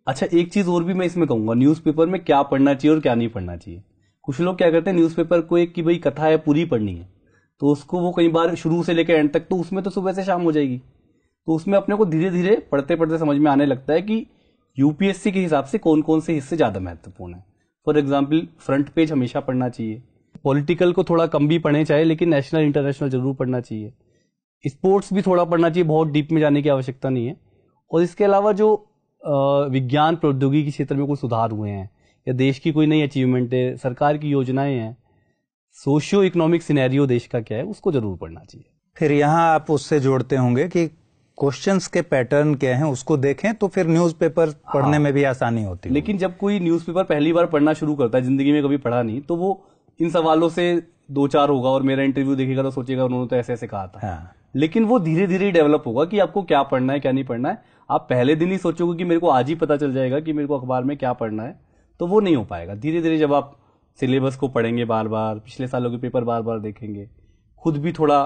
अच्छा एक चीज़ और भी मैं इसमें कहूँगा न्यूज़पेपर में क्या पढ़ना चाहिए और क्या नहीं पढ़ना चाहिए कुछ लोग क्या करते हैं न्यूज़पेपर को एक कि भाई कथा है पूरी पढ़नी है तो उसको वो कई बार शुरू से लेकर एंड तक तो उसमें तो सुबह से शाम हो जाएगी तो उसमें अपने को धीरे धीरे पढ़ते पढ़ते समझ में आने लगता है कि यूपीएससी के हिसाब से कौन कौन से हिस्से ज़्यादा महत्वपूर्ण है फॉर एग्जाम्पल फ्रंट पेज हमेशा पढ़ना चाहिए पॉलिटिकल को थोड़ा कम भी पढ़ें चाहिए लेकिन नेशनल इंटरनेशनल जरूर पढ़ना चाहिए स्पोर्ट्स भी थोड़ा पढ़ना चाहिए बहुत डीप में जाने की आवश्यकता नहीं है और इसके अलावा जो विज्ञान प्रौद्योगिकी क्षेत्र में कोई सुधार हुए हैं या देश की कोई नई अचीवमेंट है सरकार की योजनाएं हैं सोशियो इकोनॉमिक सिनेरियो देश का क्या है उसको जरूर पढ़ना चाहिए फिर यहाँ आप उससे जोड़ते होंगे कि क्वेश्चंस के पैटर्न क्या हैं उसको देखें तो फिर न्यूज़पेपर पढ़ने हाँ। में भी आसानी होती है लेकिन जब कोई न्यूज़पेपर पहली बार पढ़ना शुरू करता है जिंदगी में कभी पढ़ा नहीं तो वो इन सवालों से दो चार होगा और मेरा इंटरव्यू देखेगा तो सोचेगा उन्होंने तो ऐसे ऐसे कहा था हाँ। लेकिन वो धीरे धीरे डेवलप होगा कि आपको क्या पढ़ना है क्या नहीं पढ़ना है आप पहले दिन ही सोचोगे कि मेरे को आज ही पता चल जाएगा कि मेरे को अखबार में क्या पढ़ना है तो वो नहीं हो पाएगा धीरे धीरे जब आप सिलेबस को पढ़ेंगे बार बार पिछले सालों के पेपर बार बार देखेंगे खुद भी थोड़ा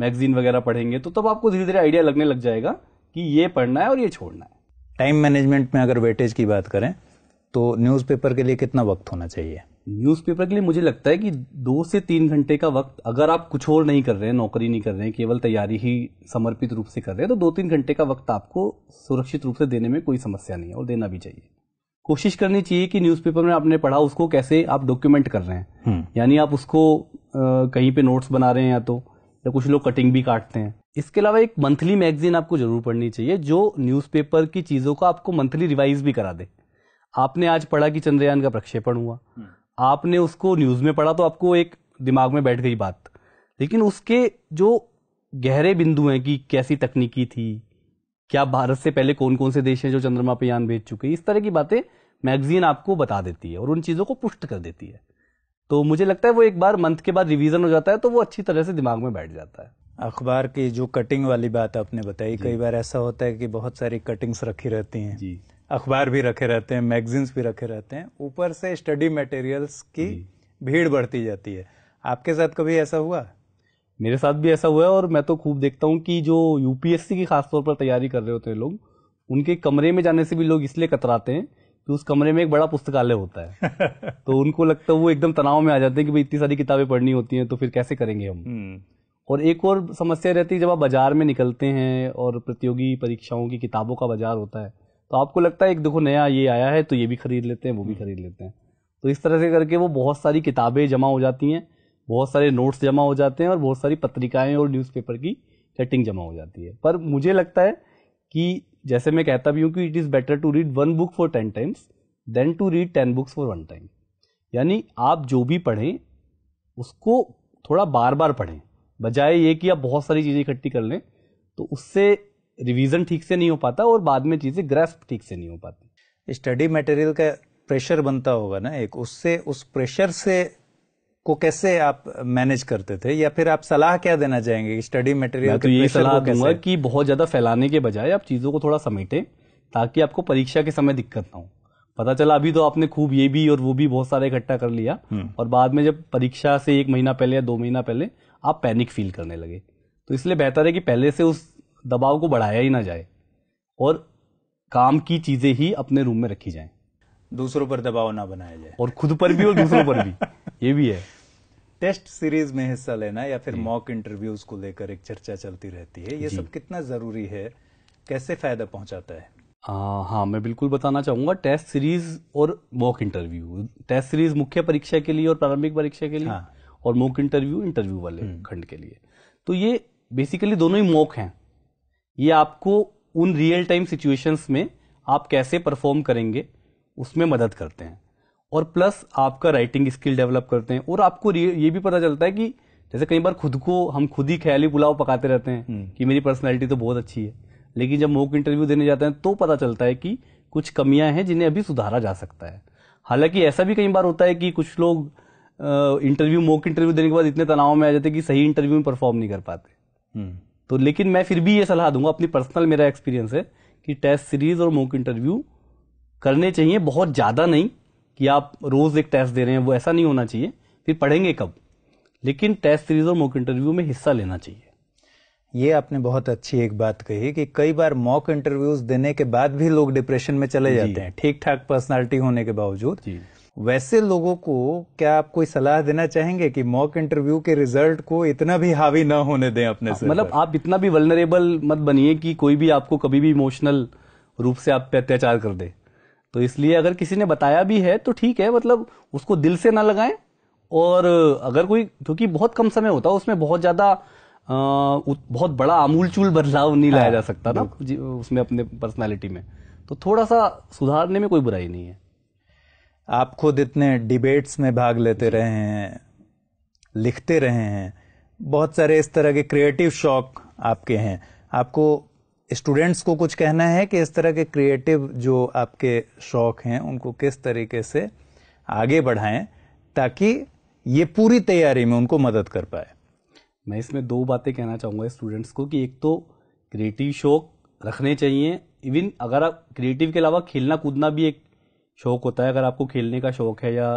मैगजीन वगैरह पढ़ेंगे तो तब आपको धीरे धीरे आइडिया लगने लग जाएगा कि ये पढ़ना है और ये छोड़ना है टाइम मैनेजमेंट में अगर वेटेज की बात करें तो न्यूज़पेपर के लिए कितना वक्त होना चाहिए न्यूज़पेपर के लिए मुझे लगता है कि दो से तीन घंटे का वक्त अगर आप कुछ और नहीं कर रहे हैं नौकरी नहीं कर रहे हैं केवल तैयारी ही समर्पित रूप से कर रहे हैं तो दो तीन घंटे का वक्त आपको सुरक्षित रूप से देने में कोई समस्या नहीं है और देना भी चाहिए कोशिश करनी चाहिए कि न्यूज़पेपर में आपने पढ़ा उसको कैसे आप डॉक्यूमेंट कर रहे हैं हम्म। यानी आप उसको आ, कहीं पे नोट्स बना रहे हैं या तो या कुछ लोग कटिंग भी काटते हैं इसके अलावा एक मंथली मैगजीन आपको जरूर पढ़नी चाहिए जो न्यूज़पेपर की चीज़ों का आपको मंथली रिवाइज भी करा दे आपने आज पढ़ा कि चंद्रयान का प्रक्षेपण हुआ हम्म। आपने उसको न्यूज़ में पढ़ा तो आपको एक दिमाग में बैठ गई बात लेकिन उसके जो गहरे बिंदु हैं कि कैसी तकनीकी थी क्या भारत से पहले कौन कौन से देश हैं जो चंद्रमा पर यान भेज चुके इस तरह की बातें मैगजीन आपको बता देती है और उन चीज़ों को पुष्ट कर देती है तो मुझे लगता है वो एक बार मंथ के बाद रिवीजन हो जाता है तो वो अच्छी तरह से दिमाग में बैठ जाता है अखबार की जो कटिंग वाली बात आपने बताई कई बार ऐसा होता है कि बहुत सारी कटिंग्स रखी रहती हैं जी अखबार भी रखे रहते हैं मैगजीन्स भी रखे रहते हैं ऊपर से स्टडी मटेरियल्स की भीड़ बढ़ती जाती है आपके साथ कभी ऐसा हुआ मेरे साथ भी ऐसा हुआ है और मैं तो खूब देखता हूँ कि जो यूपीएससी की खासतौर पर तैयारी कर रहे होते हैं लोग उनके कमरे में जाने से भी लोग इसलिए कतराते हैं कि उस कमरे में एक बड़ा पुस्तकालय होता है तो उनको लगता है वो एकदम तनाव में आ जाते हैं कि भाई इतनी सारी किताबें पढ़नी होती हैं तो फिर कैसे करेंगे हम हम्म। और एक और समस्या रहती है जब आप बाजार में निकलते हैं और प्रतियोगी परीक्षाओं की किताबों का बाजार होता है तो आपको लगता है एक देखो नया ये आया है तो ये भी खरीद लेते हैं वो भी हम्म। खरीद लेते हैं तो इस तरह से करके वो बहुत सारी किताबें जमा हो जाती हैं बहुत सारे नोट्स जमा हो जाते हैं और बहुत सारी पत्रिकाएं और न्यूज़पेपर की कटिंग जमा हो जाती है पर मुझे लगता है कि जैसे मैं कहता भी हूँ कि it is better to read one book for ten times than to read ten books for one time यानी आप जो भी पढ़ें उसको थोड़ा बार बार पढ़ें बजाय ये कि आप बहुत सारी चीज़ें इकट्ठी कर लें तो उससे रिवीजन ठीक से नहीं हो पाता और बाद में चीज़ें ग्रेस्प ठीक से नहीं हो पाती स्टडी मटेरियल का प्रेशर बनता होगा ना एक उससे उस प्रेशर से को कैसे आप मैनेज करते थे या फिर आप सलाह क्या देना चाहेंगे स्टडी मटेरियल तो ये सलाह दूंगा कि बहुत ज़्यादा फैलाने के बजाय आप चीज़ों को थोड़ा समेटें ताकि आपको परीक्षा के समय दिक्कत ना हो पता चला अभी तो आपने खूब ये भी और वो भी बहुत सारे इकट्ठा कर लिया हम्म। और बाद में जब परीक्षा से एक महीना पहले या दो महीना पहले आप पैनिक फील करने लगे तो इसलिए बेहतर है कि पहले से उस दबाव को बढ़ाया ही ना जाए और काम की चीज़ें ही अपने रूम में रखी जाएं दूसरों पर दबाव ना बनाया जाए और खुद पर भी और दूसरों पर भी ये भी है टेस्ट सीरीज में हिस्सा लेना या फिर मॉक इंटरव्यूज को लेकर एक चर्चा चलती रहती है ये सब कितना जरूरी है कैसे फायदा पहुंचाता है आ, हाँ मैं बिल्कुल बताना चाहूंगा टेस्ट सीरीज और मॉक इंटरव्यू टेस्ट सीरीज मुख्य परीक्षा के लिए और प्रारंभिक परीक्षा के लिए हाँ। और मॉक इंटरव्यू इंटरव्यू वाले हम्म। खंड के लिए तो ये बेसिकली दोनों ही मॉक हैं ये आपको उन रियल टाइम सिचुएशंस में आप कैसे परफॉर्म करेंगे उसमें मदद करते हैं और प्लस आपका राइटिंग स्किल डेवलप करते हैं और आपको ये भी पता चलता है कि जैसे कई बार खुद को हम खुद ही ख्याली पुलाव पकाते रहते हैं हम्म। कि मेरी पर्सनैलिटी तो बहुत अच्छी है लेकिन जब मोक इंटरव्यू देने जाते हैं तो पता चलता है कि कुछ कमियां हैं जिन्हें अभी सुधारा जा सकता है हालांकि ऐसा भी कई बार होता है कि कुछ लोग इंटरव्यू मोक इंटरव्यू देने के बाद इतने तनाव में आ जाते हैं कि सही इंटरव्यू में परफॉर्म नहीं कर पाते हम्म। तो लेकिन मैं फिर भी ये सलाह दूंगा अपनी पर्सनल मेरा एक्सपीरियंस है कि टेस्ट सीरीज और मोक इंटरव्यू करने चाहिए बहुत ज़्यादा नहीं कि आप रोज़ एक टेस्ट दे रहे हैं वो ऐसा नहीं होना चाहिए फिर पढ़ेंगे कब लेकिन टेस्ट सीरीज और मॉक इंटरव्यू में हिस्सा लेना चाहिए ये आपने बहुत अच्छी एक बात कही कि कई बार मॉक इंटरव्यूज देने के बाद भी लोग डिप्रेशन में चले जाते हैं ठीक ठाक पर्सनालिटी होने के बावजूद वैसे लोगों को क्या आप कोई सलाह देना चाहेंगे कि मॉक इंटरव्यू के रिजल्ट को इतना भी हावी ना होने दें अपने हाँ, से मतलब आप इतना भी वलनरेबल मत बनिए कि कोई भी आपको कभी भी इमोशनल रूप से आप पे अत्याचार कर दे तो इसलिए अगर किसी ने बताया भी है तो ठीक है मतलब उसको दिल से ना लगाएं और अगर कोई क्योंकि बहुत कम समय होता है उसमें बहुत ज़्यादा बहुत बड़ा आमूलचूल बदलाव नहीं लाया जा हाँ, सकता ना उसमें अपने पर्सनालिटी में तो थोड़ा सा सुधारने में कोई बुराई नहीं है आप खुद इतने डिबेट्स में भाग लेते रहे हैं लिखते रहे हैं बहुत सारे इस तरह के क्रिएटिव शौक आपके हैं आपको स्टूडेंट्स को कुछ कहना है कि इस तरह के क्रिएटिव जो आपके शौक हैं उनको किस तरीके से आगे बढ़ाएं ताकि ये पूरी तैयारी में उनको मदद कर पाए मैं इसमें दो बातें कहना चाहूँगा स्टूडेंट्स को कि एक तो क्रिएटिव शौक रखने चाहिए इवन अगर आप क्रिएटिव के अलावा खेलना कूदना भी एक शौक होता है अगर आपको खेलने का शौक है या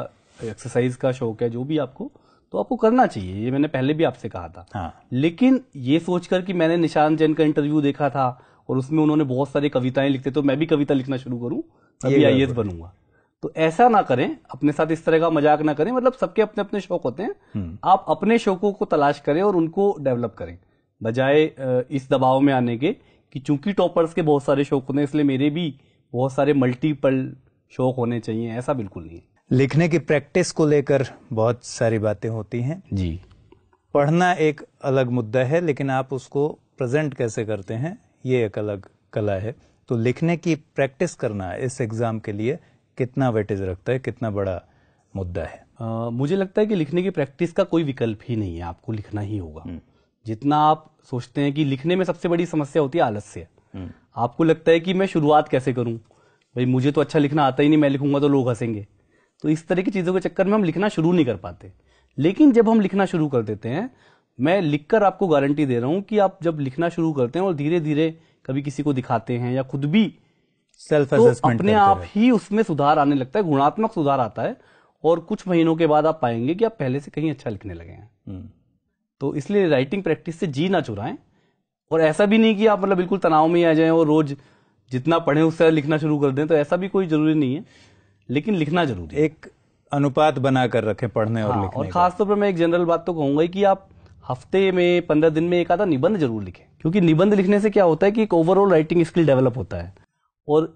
एक्सरसाइज का शौक है जो भी आपको तो आपको करना चाहिए ये मैंने पहले भी आपसे कहा था हाँ। लेकिन ये सोचकर कि मैंने निशान जैन का इंटरव्यू देखा था और उसमें उन्होंने बहुत सारी कविताएं लिखते तो मैं भी कविता लिखना शुरू करूँ अभी आई एस बनूंगा तो ऐसा ना करें अपने साथ इस तरह का मजाक ना करें मतलब सबके अपने अपने शौक होते हैं हम्म। आप अपने शौकों को तलाश करें और उनको डेवलप करें बजाय इस दबाव में आने के कि चूंकि टॉपर्स के बहुत सारे शौक होते हैं इसलिए मेरे भी बहुत सारे मल्टीपल शौक होने चाहिए ऐसा बिल्कुल नहीं है लिखने की प्रैक्टिस को लेकर बहुत सारी बातें होती हैं जी पढ़ना एक अलग मुद्दा है लेकिन आप उसको प्रेजेंट कैसे करते हैं ये एक अलग कला है तो लिखने की प्रैक्टिस करना इस एग्ज़ाम के लिए कितना वेटेज रखता है कितना बड़ा मुद्दा है आ, मुझे लगता है कि लिखने की प्रैक्टिस का कोई विकल्प ही नहीं है आपको लिखना ही होगा हम्म। जितना आप सोचते हैं कि लिखने में सबसे बड़ी समस्या होती है आलस्य हम्म। आपको लगता है कि मैं शुरुआत कैसे करूं भाई मुझे तो अच्छा लिखना आता ही नहीं मैं लिखूंगा तो लोग हंसेंगे तो इस तरह की चीज़ों के चक्कर में हम लिखना शुरू नहीं कर पाते लेकिन जब हम लिखना शुरू कर देते हैं मैं लिखकर आपको गारंटी दे रहा हूँ कि आप जब लिखना शुरू करते हैं और धीरे धीरे कभी किसी को दिखाते हैं या खुद भी सेल्फ तो अपने आप ही उसमें सुधार आने लगता है गुणात्मक सुधार आता है और कुछ महीनों के बाद आप पाएंगे कि आप पहले से कहीं अच्छा लिखने लगे हैं हम्म। तो इसलिए राइटिंग प्रैक्टिस से जी ना चुराए और ऐसा भी नहीं कि आप मतलब बिल्कुल तनाव में आ जाए और रोज जितना पढ़े उससे लिखना शुरू कर दें तो ऐसा भी कोई जरूरी नहीं है लेकिन लिखना जरूरी है एक अनुपात बना कर रखें पढ़ने और हाँ, लिखने और खासतौर पर मैं एक जनरल बात तो कहूंगा कि आप हफ्ते में पंद्रह दिन में एक आधा निबंध जरूर लिखें क्योंकि निबंध लिखने से क्या होता है कि एक ओवरऑल राइटिंग स्किल डेवलप होता है और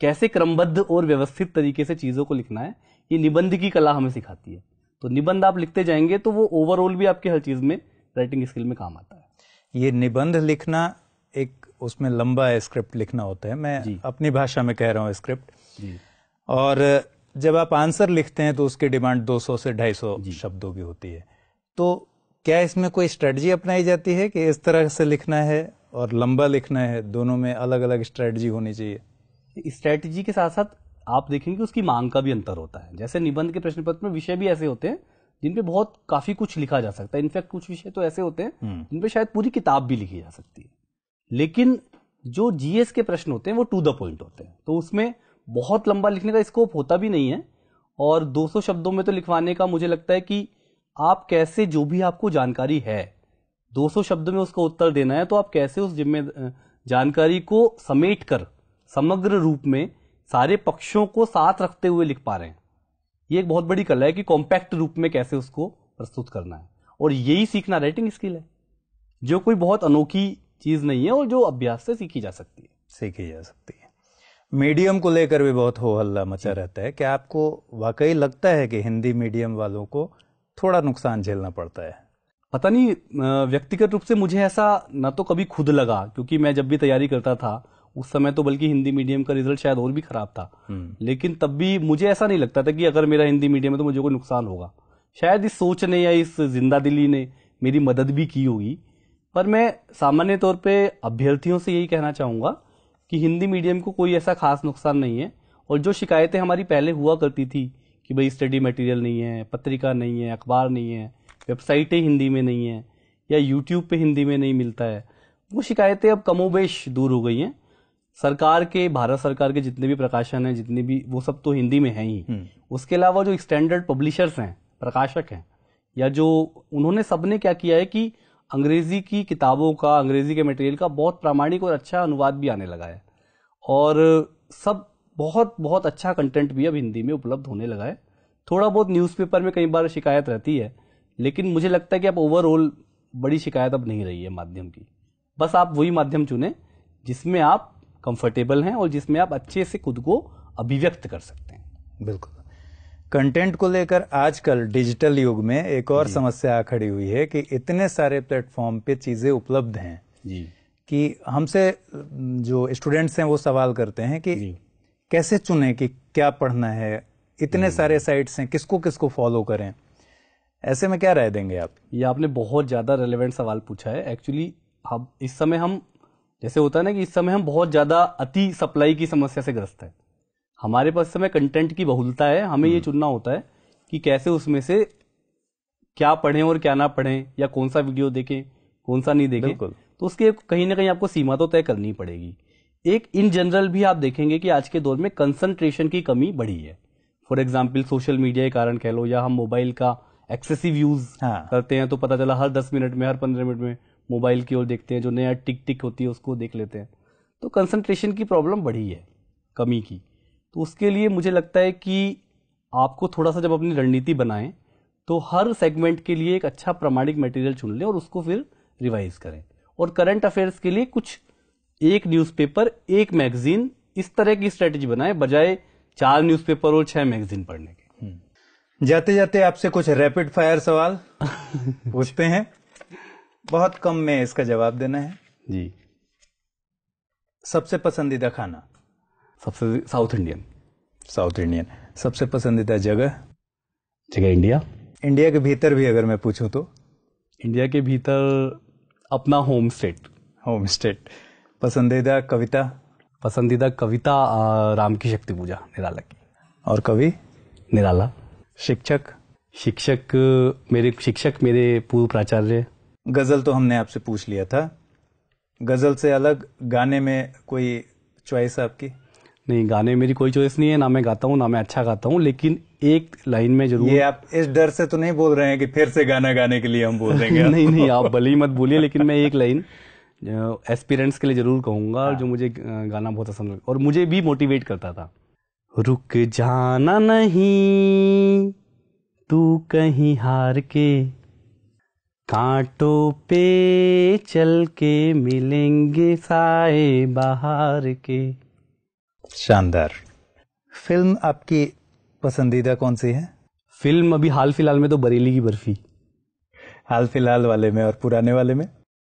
कैसे क्रमबद्ध और व्यवस्थित तरीके से चीज़ों को लिखना है ये निबंध की कला हमें सिखाती है तो निबंध आप लिखते जाएंगे तो वो ओवरऑल भी आपके हर चीज़ में राइटिंग स्किल में काम आता है ये निबंध लिखना एक उसमें लंबा स्क्रिप्ट लिखना होता है मैं अपनी भाषा में कह रहा हूँ स्क्रिप्ट और जब आप आंसर लिखते हैं तो उसकी डिमांड 200 से 250 शब्दों की होती है तो क्या इसमें कोई स्ट्रेटजी अपनाई जाती है कि इस तरह से लिखना है और लंबा लिखना है दोनों में अलग अलग स्ट्रेटजी होनी चाहिए स्ट्रेटजी के साथ साथ आप देखेंगे उसकी मांग का भी अंतर होता है जैसे निबंध के प्रश्न पत्र में विषय भी ऐसे होते हैं जिन पे बहुत काफी कुछ लिखा जा सकता है इनफैक्ट कुछ विषय तो ऐसे होते हैं हम्म। जिन पे शायद पूरी किताब भी लिखी जा सकती है लेकिन जो जीएस के प्रश्न होते हैं वो टू द पॉइंट होते हैं तो उसमें बहुत लंबा लिखने का स्कोप होता भी नहीं है और 200 शब्दों में तो लिखवाने का मुझे लगता है कि आप कैसे जो भी आपको जानकारी है 200 शब्दों में उसका उत्तर देना है तो आप कैसे उस जिम्मे जानकारी को समेट कर समग्र रूप में सारे पक्षों को साथ रखते हुए लिख पा रहे हैं ये एक बहुत बड़ी कला है कि कॉम्पैक्ट रूप में कैसे उसको प्रस्तुत करना है और यही सीखना राइटिंग स्किल है जो कोई बहुत अनोखी चीज़ नहीं है और जो अभ्यास से सीखी जा सकती है सीखी जा सकती है मीडियम को लेकर भी बहुत हो हल्ला मचा रहता है कि आपको वाकई लगता है कि हिंदी मीडियम वालों को थोड़ा नुकसान झेलना पड़ता है पता नहीं व्यक्तिगत रूप से मुझे ऐसा ना तो कभी खुद लगा क्योंकि मैं जब भी तैयारी करता था उस समय तो बल्कि हिंदी मीडियम का रिजल्ट शायद और भी खराब था हम्म। लेकिन तब भी मुझे ऐसा नहीं लगता था कि अगर मेरा हिंदी मीडियम है तो मुझे कोई नुकसान होगा शायद इस सोच ने या इस जिंदा दिली ने मेरी मदद भी की होगी पर मैं सामान्य तौर पर अभ्यर्थियों से यही कहना चाहूंगा कि हिंदी मीडियम को कोई ऐसा खास नुकसान नहीं है और जो शिकायतें हमारी पहले हुआ करती थी कि भाई स्टडी मटेरियल नहीं है पत्रिका नहीं है अखबार नहीं है वेबसाइटें हिंदी में नहीं है या यूट्यूब पे हिंदी में नहीं मिलता है वो शिकायतें अब कमोबेश दूर हो गई हैं सरकार के भारत सरकार के जितने भी प्रकाशन हैं जितने भी वो सब तो हिंदी में हैं ही हम्म। उसके अलावा जो स्टैंडर्ड पब्लिशर्स हैं प्रकाशक हैं या जो उन्होंने सबने क्या किया है कि अंग्रेज़ी की किताबों का अंग्रेज़ी के मटेरियल का बहुत प्रामाणिक और अच्छा अनुवाद भी आने लगा है और सब बहुत बहुत अच्छा कंटेंट भी अब हिंदी में उपलब्ध होने लगा है थोड़ा बहुत न्यूज़पेपर में कई बार शिकायत रहती है लेकिन मुझे लगता है कि अब ओवरऑल बड़ी शिकायत अब नहीं रही है माध्यम की बस आप वही माध्यम चुनें जिसमें आप कंफर्टेबल हैं और जिसमें आप अच्छे से खुद को अभिव्यक्त कर सकते हैं बिल्कुल कंटेंट को लेकर आजकल डिजिटल युग में एक और समस्या खड़ी हुई है कि इतने सारे प्लेटफॉर्म पे चीज़ें उपलब्ध हैं जी कि हमसे जो स्टूडेंट्स हैं वो सवाल करते हैं कि कैसे चुने कि क्या पढ़ना है इतने हम्म। सारे साइट्स हैं किसको किसको फॉलो करें ऐसे में क्या राय देंगे आप ये आपने बहुत ज़्यादा रेलिवेंट सवाल पूछा है एक्चुअली हम इस समय हम जैसे होता है ना कि इस समय हम बहुत ज़्यादा अति सप्लाई की समस्या से ग्रस्त है हमारे पास समय कंटेंट की बहुलता है हमें ये हम्म। चुनना होता है कि कैसे उसमें से क्या पढ़ें और क्या ना पढ़ें या कौन सा वीडियो देखें कौन सा नहीं देखें तो उसकी कहीं ना कहीं आपको सीमा तो तय करनी पड़ेगी एक इन जनरल भी आप देखेंगे कि आज के दौर में कंसंट्रेशन की कमी बढ़ी है फॉर एग्जाम्पल सोशल मीडिया के कारण कह लो या हम मोबाइल का एक्सेसिव यूज हाँ। करते हैं तो पता चला हर दस मिनट में हर पंद्रह मिनट में मोबाइल की ओर देखते हैं जो नया टिक टिक होती है उसको देख लेते हैं तो कंसंट्रेशन की प्रॉब्लम बढ़ी है कमी की तो उसके लिए मुझे लगता है कि आपको थोड़ा सा जब अपनी रणनीति बनाएं तो हर सेगमेंट के लिए एक अच्छा प्रमाणिक मटेरियल चुन लें और उसको फिर रिवाइज करें और करंट अफेयर्स के लिए कुछ एक न्यूज़पेपर एक मैगजीन इस तरह की स्ट्रेटेजी बनाए बजाय चार न्यूज़पेपर और छह मैगजीन पढ़ने के हम्म। जाते जाते आपसे कुछ रैपिड फायर सवाल पूछते हैं बहुत कम में इसका जवाब देना है जी सबसे पसंदीदा खाना सबसे साउथ इंडियन साउथ इंडियन सबसे पसंदीदा जगह जगह इंडिया इंडिया के भीतर भी अगर मैं पूछूं तो इंडिया के भीतर अपना होम स्टेट होम स्टेट पसंदीदा कविता पसंदीदा कविता राम की शक्ति पूजा निराला की और कवि निराला शिक्षक शिक्षक मेरे शिक्षक मेरे पूर्व प्राचार्य गज़ल तो हमने आपसे पूछ लिया था गज़ल से अलग गाने में कोई चॉइस आपकी नहीं गाने मेरी कोई चॉइस नहीं है ना मैं गाता हूँ ना मैं अच्छा गाता हूँ लेकिन एक लाइन में जरूर ये आप इस डर से तो नहीं बोल रहे हैं कि फिर से गाना गाने के लिए हम बोल रहे हैं नहीं नहीं आप भले ही मत बोलिए लेकिन मैं एक लाइन एस्पिरेंट्स के लिए जरूर कहूंगा हाँ। जो मुझे गाना बहुत पसंद लगा और मुझे भी मोटिवेट करता था रुक जाना नहीं तू कहीं हार के कांटों पे चल के मिलेंगे साए बहार के शानदार फिल्म आपकी पसंदीदा कौन सी है फिल्म अभी हाल फिलहाल में तो बरेली की बर्फी हाल फिलहाल वाले में और पुराने वाले में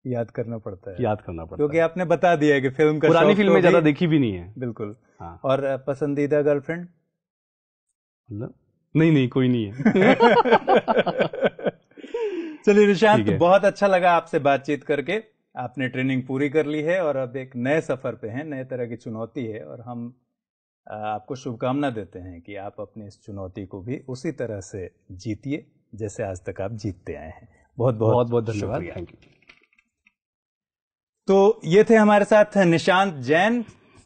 याद करना पड़ता है याद करना पड़ता क्योंकि आपने बता दिया है कि फिल्म का पुरानी फिल्म में तो ज्यादा देखी भी नहीं है बिल्कुल हाँ। और पसंदीदा गर्लफ्रेंड मतलब नहीं नहीं कोई नहीं है चलिए निशांत बहुत अच्छा लगा आपसे बातचीत करके आपने ट्रेनिंग पूरी कर ली है और अब एक नए सफ़र पे हैं नए तरह की चुनौती है और हम आपको शुभकामना देते हैं कि आप अपनी इस चुनौती को भी उसी तरह से जीतिए जैसे आज तक आप जीतते आए हैं बहुत बहुत बहुत बहुत धन्यवाद थैंक यू तो ये थे हमारे साथ निशांत जैन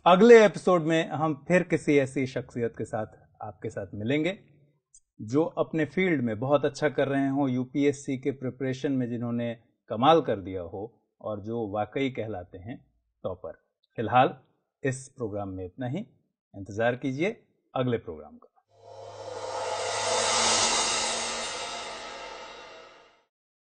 अगले एपिसोड में हम फिर किसी ऐसी शख्सियत के साथ आपके साथ मिलेंगे जो अपने फील्ड में बहुत अच्छा कर रहे हों यूपीएससी के प्रिपरेशन में जिन्होंने कमाल कर दिया हो और जो वाकई कहलाते हैं टॉपर फिलहाल इस प्रोग्राम में इतना ही इंतज़ार कीजिए अगले प्रोग्राम का